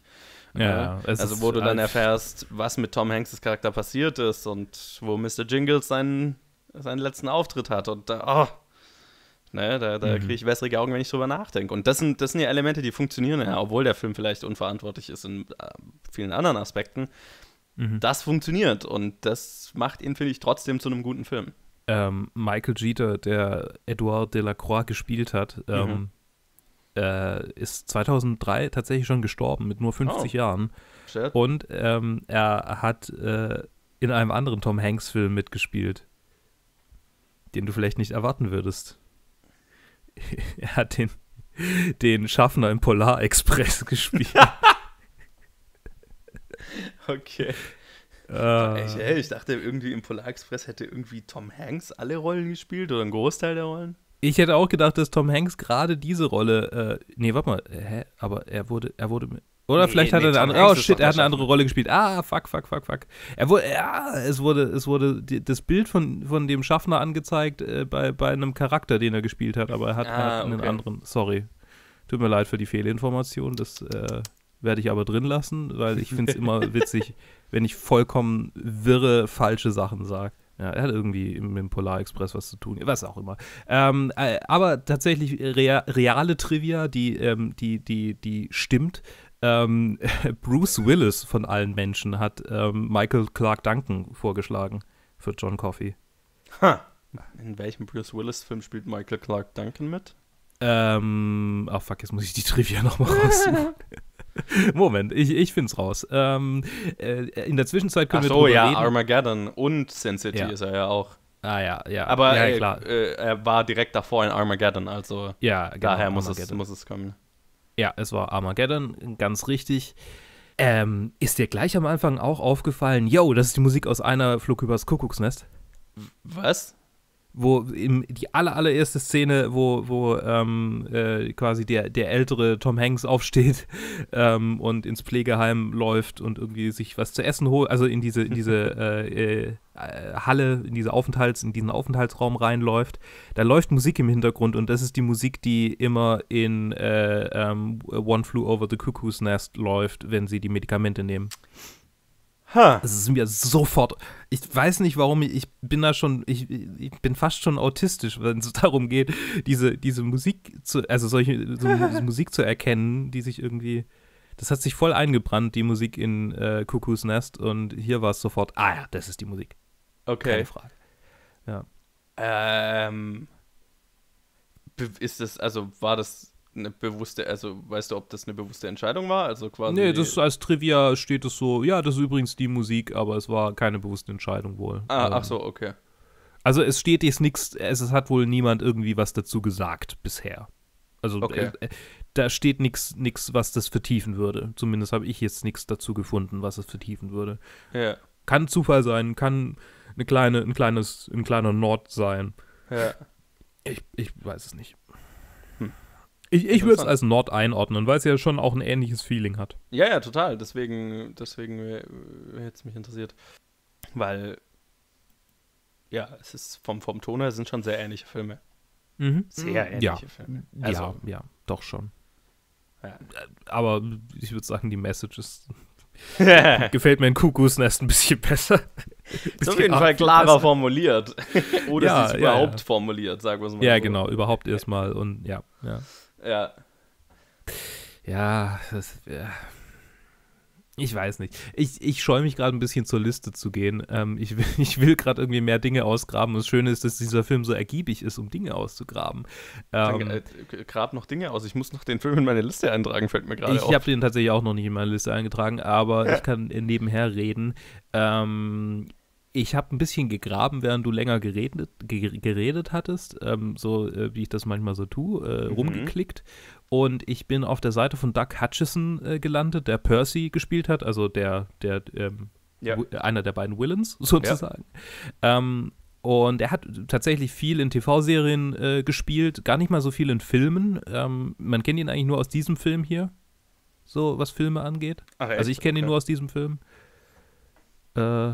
Ja, äh, also wo du dann erfährst, was mit Tom Hanks' Charakter passiert ist und wo Mr. Jingles seinen, seinen letzten Auftritt hat. Und da, oh, ne, da, da mhm. kriege ich wässrige Augen, wenn ich drüber nachdenke. Und das sind, das sind ja Elemente, die funktionieren, ja, obwohl der Film vielleicht unverantwortlich ist in äh, vielen anderen Aspekten. Mhm. Das funktioniert und das macht ihn, finde ich, trotzdem zu einem guten Film. Ähm, Michael Jeter, der Edouard Delacroix gespielt hat, mhm. ähm, äh, ist 2003 tatsächlich schon gestorben mit nur 50 oh. Jahren. Shit. Und ähm, er hat äh, in einem anderen Tom Hanks-Film mitgespielt, den du vielleicht nicht erwarten würdest. <laughs> er hat den, den Schaffner im Polar Express <laughs> gespielt. okay. Äh, ich, ich dachte irgendwie im Polar Express hätte irgendwie Tom Hanks alle Rollen gespielt oder einen Großteil der Rollen. Ich hätte auch gedacht, dass Tom Hanks gerade diese Rolle. Äh, nee, warte mal. Äh, hä? Aber er wurde. Er wurde oder nee, vielleicht hat nee, er eine andere. oh shit, er hat eine andere Rolle gespielt. Ah, fuck, fuck, fuck, fuck. Er wurde, ja, es wurde, es wurde die, das Bild von, von dem Schaffner angezeigt äh, bei, bei einem Charakter, den er gespielt hat, aber er hat ah, einen okay. anderen. Sorry. Tut mir leid für die Fehlinformation. Das äh, werde ich aber drin lassen, weil ich finde es immer <laughs> witzig, wenn ich vollkommen wirre, falsche Sachen sage. Ja, er hat irgendwie mit dem Polar Express was zu tun, was auch immer. Ähm, äh, aber tatsächlich rea reale Trivia, die, ähm, die, die, die stimmt. Ähm, <laughs> Bruce Willis von allen Menschen hat ähm, Michael Clark Duncan vorgeschlagen für John Coffey. Ha. In welchem Bruce Willis-Film spielt Michael Clark Duncan mit? Ähm, oh fuck, jetzt muss ich die Trivia nochmal raussuchen. <laughs> Moment, ich, ich find's raus. Ähm, äh, in der Zwischenzeit können Ach so, wir drüber ja, reden. Armageddon und Sin City ja. ist er ja auch. Ah ja, ja. Aber ja, äh, klar. Äh, er war direkt davor in Armageddon, also ja, genau, daher muss es, muss es kommen. Ja, es war Armageddon, ganz richtig. Ähm, ist dir gleich am Anfang auch aufgefallen, yo, das ist die Musik aus einer Flug übers Kuckucksnest? Was? wo im, die aller, allererste Szene, wo, wo ähm, äh, quasi der, der ältere Tom Hanks aufsteht <laughs> ähm, und ins Pflegeheim läuft und irgendwie sich was zu essen holt, also in diese, in diese <laughs> äh, äh, Halle, in diese Aufenthalts, in diesen Aufenthaltsraum reinläuft, da läuft Musik im Hintergrund und das ist die Musik, die immer in äh, ähm, One Flew Over the Cuckoo's Nest läuft, wenn sie die Medikamente nehmen. Huh. Also, es ist mir sofort. Ich weiß nicht, warum ich, ich bin da schon. Ich, ich, bin fast schon autistisch, wenn es <laughs> darum geht, diese, diese Musik zu, also solche so <laughs> Musik zu erkennen, die sich irgendwie. Das hat sich voll eingebrannt, die Musik in äh, Kuckucks Nest und hier war es sofort. Ah ja, das ist die Musik. Okay. Keine Frage. Ja. Ähm, ist das also war das eine bewusste, also weißt du, ob das eine bewusste Entscheidung war? Also quasi. Nee, das als Trivia steht es so, ja, das ist übrigens die Musik, aber es war keine bewusste Entscheidung wohl. Ah, ähm. ach so, okay. Also es steht jetzt nichts, es, hat wohl niemand irgendwie was dazu gesagt bisher. Also okay. äh, äh da steht nichts, nix, was das vertiefen würde. Zumindest habe ich jetzt nichts dazu gefunden, was es vertiefen würde. Ja. Kann Zufall sein, kann eine kleine, ein kleines, ein kleiner Nord sein. Ja. Ich, ich weiß es nicht. Ich, ich würde es als Nord einordnen, weil es ja schon auch ein ähnliches Feeling hat. Ja, ja, total. Deswegen, deswegen hätte es mich interessiert. Weil, ja, es ist vom, vom Ton her sind schon sehr ähnliche Filme. Mhm. Sehr mhm. ähnliche ja. Filme. Also, ja, ja, doch schon. Ja. Aber ich würde sagen, die Message ist <laughs> gefällt mir ein Kuckucksnest ein bisschen besser. Ist auf jeden Fall klarer besser. formuliert. <laughs> Oder ja, es ist überhaupt ja, ja. formuliert, sagen wir es mal. Ja, so. genau, überhaupt erstmal und ja. ja. Ja. Ja, das, ja. Ich weiß nicht. Ich, ich scheue mich gerade ein bisschen zur Liste zu gehen. Ähm, ich, <laughs> ich will gerade irgendwie mehr Dinge ausgraben. das Schöne ist, dass dieser Film so ergiebig ist, um Dinge auszugraben. Ähm, Danke, äh, äh, grab noch Dinge aus. Ich muss noch den Film in meine Liste eintragen, fällt mir gerade auf. Ich habe den tatsächlich auch noch nicht in meine Liste eingetragen, aber ja. ich kann nebenher reden. Ähm, ich habe ein bisschen gegraben, während du länger geredet, geredet hattest, ähm, so äh, wie ich das manchmal so tue, äh, mhm. rumgeklickt. Und ich bin auf der Seite von Doug Hutchison äh, gelandet, der Percy gespielt hat, also der, der ähm, ja. einer der beiden Willens <laughs> sozusagen. Ja. Ähm, und er hat tatsächlich viel in TV-Serien äh, gespielt, gar nicht mal so viel in Filmen. Ähm, man kennt ihn eigentlich nur aus diesem Film hier, so was Filme angeht. Ach, also ich kenne ihn okay. nur aus diesem Film. Äh,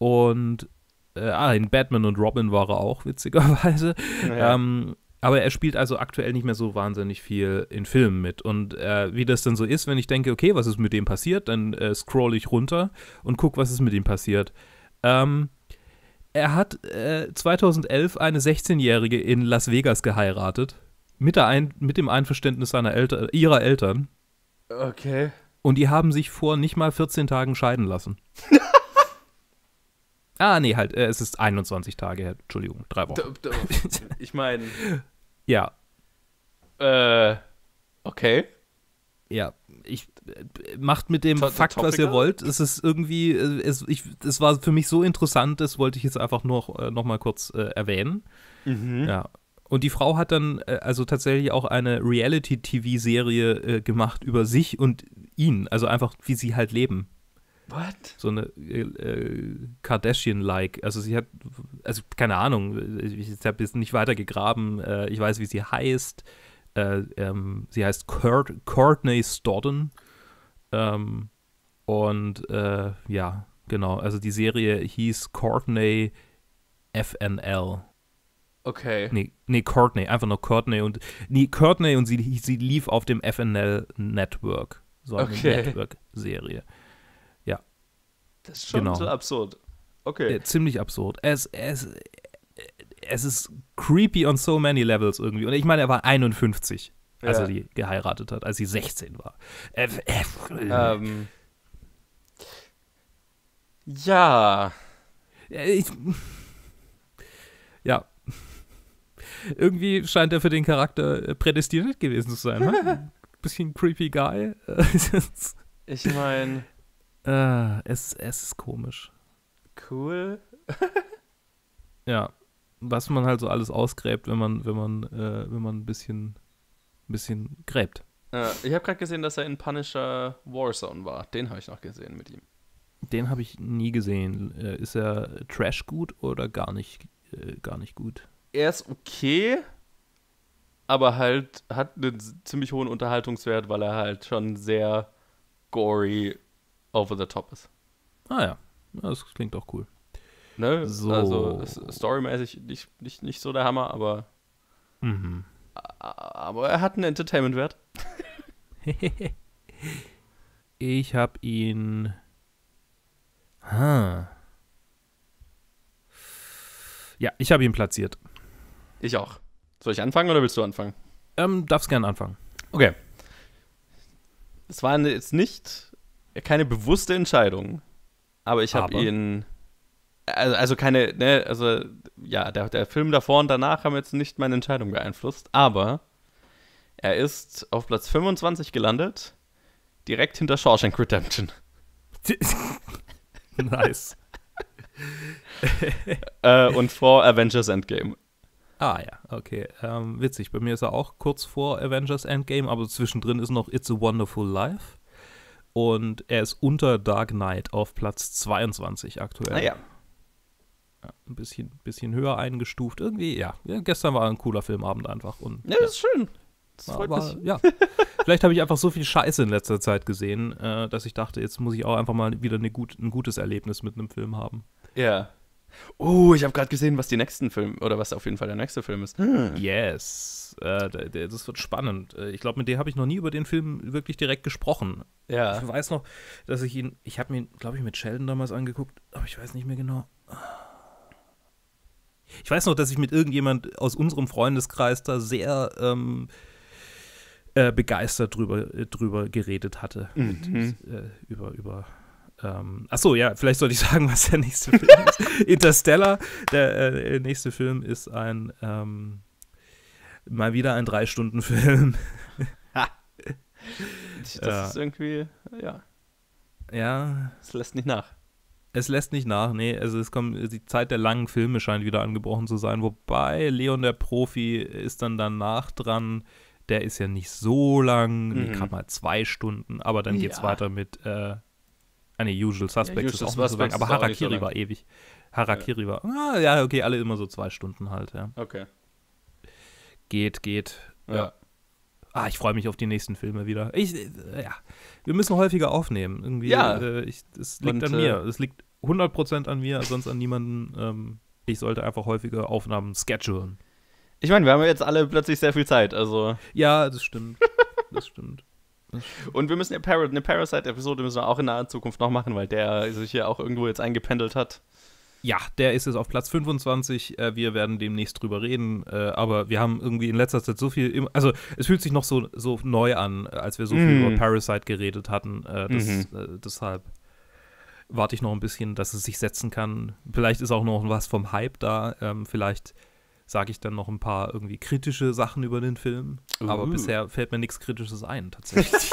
und äh, ah, in Batman und Robin war er auch, witzigerweise. Naja. Ähm, aber er spielt also aktuell nicht mehr so wahnsinnig viel in Filmen mit. Und äh, wie das dann so ist, wenn ich denke, okay, was ist mit dem passiert, dann äh, scroll ich runter und gucke, was ist mit ihm passiert. Ähm, er hat äh, 2011 eine 16-Jährige in Las Vegas geheiratet. Mit, der Ein mit dem Einverständnis seiner Eltern, ihrer Eltern. Okay. Und die haben sich vor nicht mal 14 Tagen scheiden lassen. <laughs> Ah, nee, halt, äh, es ist 21 Tage, her. Entschuldigung, drei Wochen. <laughs> ich meine. ja. Äh, okay. Ja, ich äh, macht mit dem to Fakt, was ihr wollt. Es ist irgendwie, äh, es, ich, es war für mich so interessant, das wollte ich jetzt einfach nur noch mal kurz äh, erwähnen. Mhm. Ja. Und die Frau hat dann äh, also tatsächlich auch eine Reality-TV-Serie äh, gemacht über sich und ihn, also einfach, wie sie halt leben. What? So eine äh, äh, Kardashian-like. Also sie hat, also keine Ahnung, ich, ich habe jetzt nicht weiter gegraben. Äh, ich weiß, wie sie heißt. Äh, ähm, sie heißt Kurt, Courtney Stodden. Ähm, und äh, ja, genau. Also die Serie hieß Courtney FNL. Okay. Nee, nee, Courtney, einfach nur Courtney und nee, Courtney und sie, sie lief auf dem FNL Network, so eine okay. Network Serie. Das ist schon genau. so absurd. Okay. Ja, äh, ziemlich absurd. Es, es, äh, es ist creepy on so many levels irgendwie. Und ich meine, er war 51, als ja. er die geheiratet hat, als sie 16 war. Äh, äh, äh, ähm. Ja. Ich, ja. Irgendwie scheint er für den Charakter prädestiniert gewesen zu sein. Ein ne? <laughs> bisschen creepy guy. ich meine. Äh, es, es ist komisch. Cool. ja, was man halt so alles ausgräbt, wenn man, wenn man, äh, wenn man ein bisschen, ein bisschen gräbt. Äh, ich habe gerade gesehen, dass er in Punisher Warzone war. Den habe ich noch gesehen mit ihm. Den habe ich nie gesehen. Äh, ist er Trash gut oder gar nicht, äh, gar nicht gut? Er ist okay, aber halt hat einen ziemlich hohen Unterhaltungswert, weil er halt schon sehr gory over the top ist. Ah ja, das klingt auch cool. Ne? So. Also storymäßig nicht, nicht, nicht so der Hammer, aber. Mhm. Aber er hat einen Entertainment-Wert. <laughs> ich hab ihn. Ha. Ja, ich habe ihn platziert. Ich auch. Soll ich anfangen oder willst du anfangen? Ähm, darfst gern anfangen. Okay. Es war jetzt nicht keine bewusste Entscheidung, aber ich habe ihn. Also, also keine, ne, also ja, der, der Film davor und danach haben jetzt nicht meine Entscheidung beeinflusst, aber er ist auf Platz 25 gelandet, direkt hinter Shawshank Redemption. <laughs> nice. <laughs> äh, und vor Avengers Endgame. Ah ja, okay. Ähm, witzig, bei mir ist er auch kurz vor Avengers Endgame, aber zwischendrin ist noch It's a Wonderful Life. Und er ist unter Dark Knight auf Platz 22 aktuell. Naja. Ah ja, ein bisschen, bisschen höher eingestuft. Irgendwie, ja. ja gestern war ein cooler Filmabend einfach. Und, ja, ja. das ist schön. Das freut Aber, mich. Ja. Vielleicht habe ich einfach so viel Scheiße in letzter Zeit gesehen, äh, dass ich dachte, jetzt muss ich auch einfach mal wieder gut, ein gutes Erlebnis mit einem Film haben. Ja. Oh, ich habe gerade gesehen, was die nächsten Film oder was auf jeden Fall der nächste Film ist. Hm. Yes. Äh, das wird spannend. Äh, ich glaube, mit dem habe ich noch nie über den Film wirklich direkt gesprochen. Ja. Ich weiß noch, dass ich ihn, ich habe ihn, glaube ich, mit Sheldon damals angeguckt, aber ich weiß nicht mehr genau. Ich weiß noch, dass ich mit irgendjemand aus unserem Freundeskreis da sehr ähm, äh, begeistert drüber, äh, drüber geredet hatte. Mhm. Mit, äh, über, über ähm, achso, ja, vielleicht sollte ich <laughs> sagen, was der nächste Film ist. Interstellar. Der äh, nächste Film ist ein ähm, mal wieder ein Drei-Stunden-Film. <laughs> das ist irgendwie, ja. Ja. Es lässt nicht nach. Es lässt nicht nach, nee. Also es kommt, die Zeit der langen Filme scheint wieder angebrochen zu sein. Wobei Leon der Profi ist dann danach dran. Der ist ja nicht so lang, mhm. nee, gerade mal zwei Stunden, aber dann ja. geht's weiter mit äh, Ah ne, Usual Suspects ja, ist auch Suspects sagen, aber Harakiri so war ewig. Harakiri ja. war, ah, ja, okay, alle immer so zwei Stunden halt, ja. Okay. Geht, geht. Ja. ja. Ah, ich freue mich auf die nächsten Filme wieder. Ich, äh, ja, wir müssen häufiger aufnehmen. Irgendwie, ja. Äh, ich, das liegt Und, an äh, mir. Es liegt 100% an mir, sonst an niemanden. Ähm, ich sollte einfach häufiger Aufnahmen schedulen. Ich meine, wir haben jetzt alle plötzlich sehr viel Zeit, also. Ja, das stimmt. das stimmt. <laughs> Und wir müssen ja eine Parasite-Episode müssen wir auch in naher Zukunft noch machen, weil der sich ja auch irgendwo jetzt eingependelt hat. Ja, der ist jetzt auf Platz 25. Äh, wir werden demnächst drüber reden. Äh, aber wir haben irgendwie in letzter Zeit so viel. also, es fühlt sich noch so, so neu an, äh, als wir so viel mm. über Parasite geredet hatten. Das, mhm. deshalb warte ich noch ein bisschen, dass es sich setzen kann. Vielleicht ist auch noch was vom Hype da. Ähm, vielleicht sage ich dann noch ein paar irgendwie kritische Sachen über den Film. Uh. Aber mhm. bisher fällt mir nichts Kritisches ein, tatsächlich.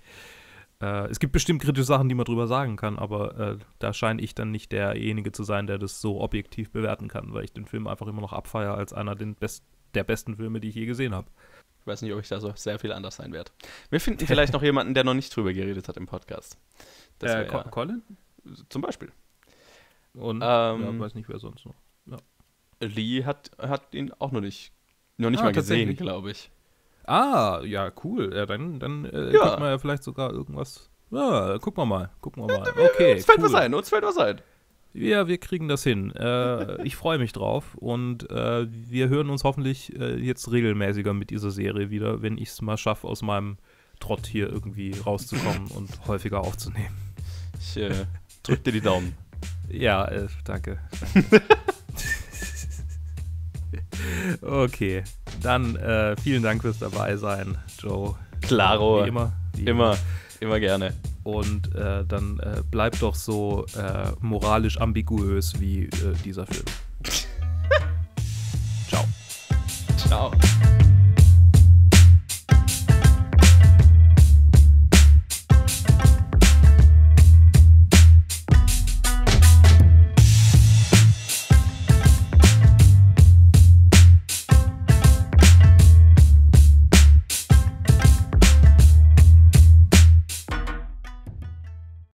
<laughs> äh, es gibt bestimmt kritische Sachen, die man drüber sagen kann, aber äh, da scheine ich dann nicht derjenige zu sein, der das so objektiv bewerten kann, weil ich den Film einfach immer noch abfeiere als einer Best der besten Filme, die ich je gesehen habe. Ich weiß nicht, ob ich da so sehr viel anders sein werde. Wir finden vielleicht noch jemanden, der noch nicht drüber geredet hat im Podcast. Äh, Co Colin? Zum Beispiel. Und ähm, ja, weiß nicht, wer sonst noch. Lee hat, hat ihn auch noch nicht, noch nicht ah, mal gesehen, glaube ich. Ah, ja, cool. Ja, dann, dann äh, ja. kriegt man ja vielleicht sogar irgendwas. Ja, ah, gucken wir mal. Gucken wir mal. Okay, uns fällt cool. was ein, uns fällt was ein. Ja, wir kriegen das hin. Äh, <laughs> ich freue mich drauf und äh, wir hören uns hoffentlich äh, jetzt regelmäßiger mit dieser Serie wieder, wenn ich es mal schaffe, aus meinem Trott hier irgendwie rauszukommen <laughs> und häufiger aufzunehmen. Ich äh, drück dir die Daumen. <laughs> Ja, äh, danke. danke. Okay, dann äh, vielen Dank fürs dabei sein, Joe. Klaro. Wie immer. Wie immer. Immer gerne. Und äh, dann äh, bleib doch so äh, moralisch ambiguös wie äh, dieser Film. <laughs> Ciao. Ciao.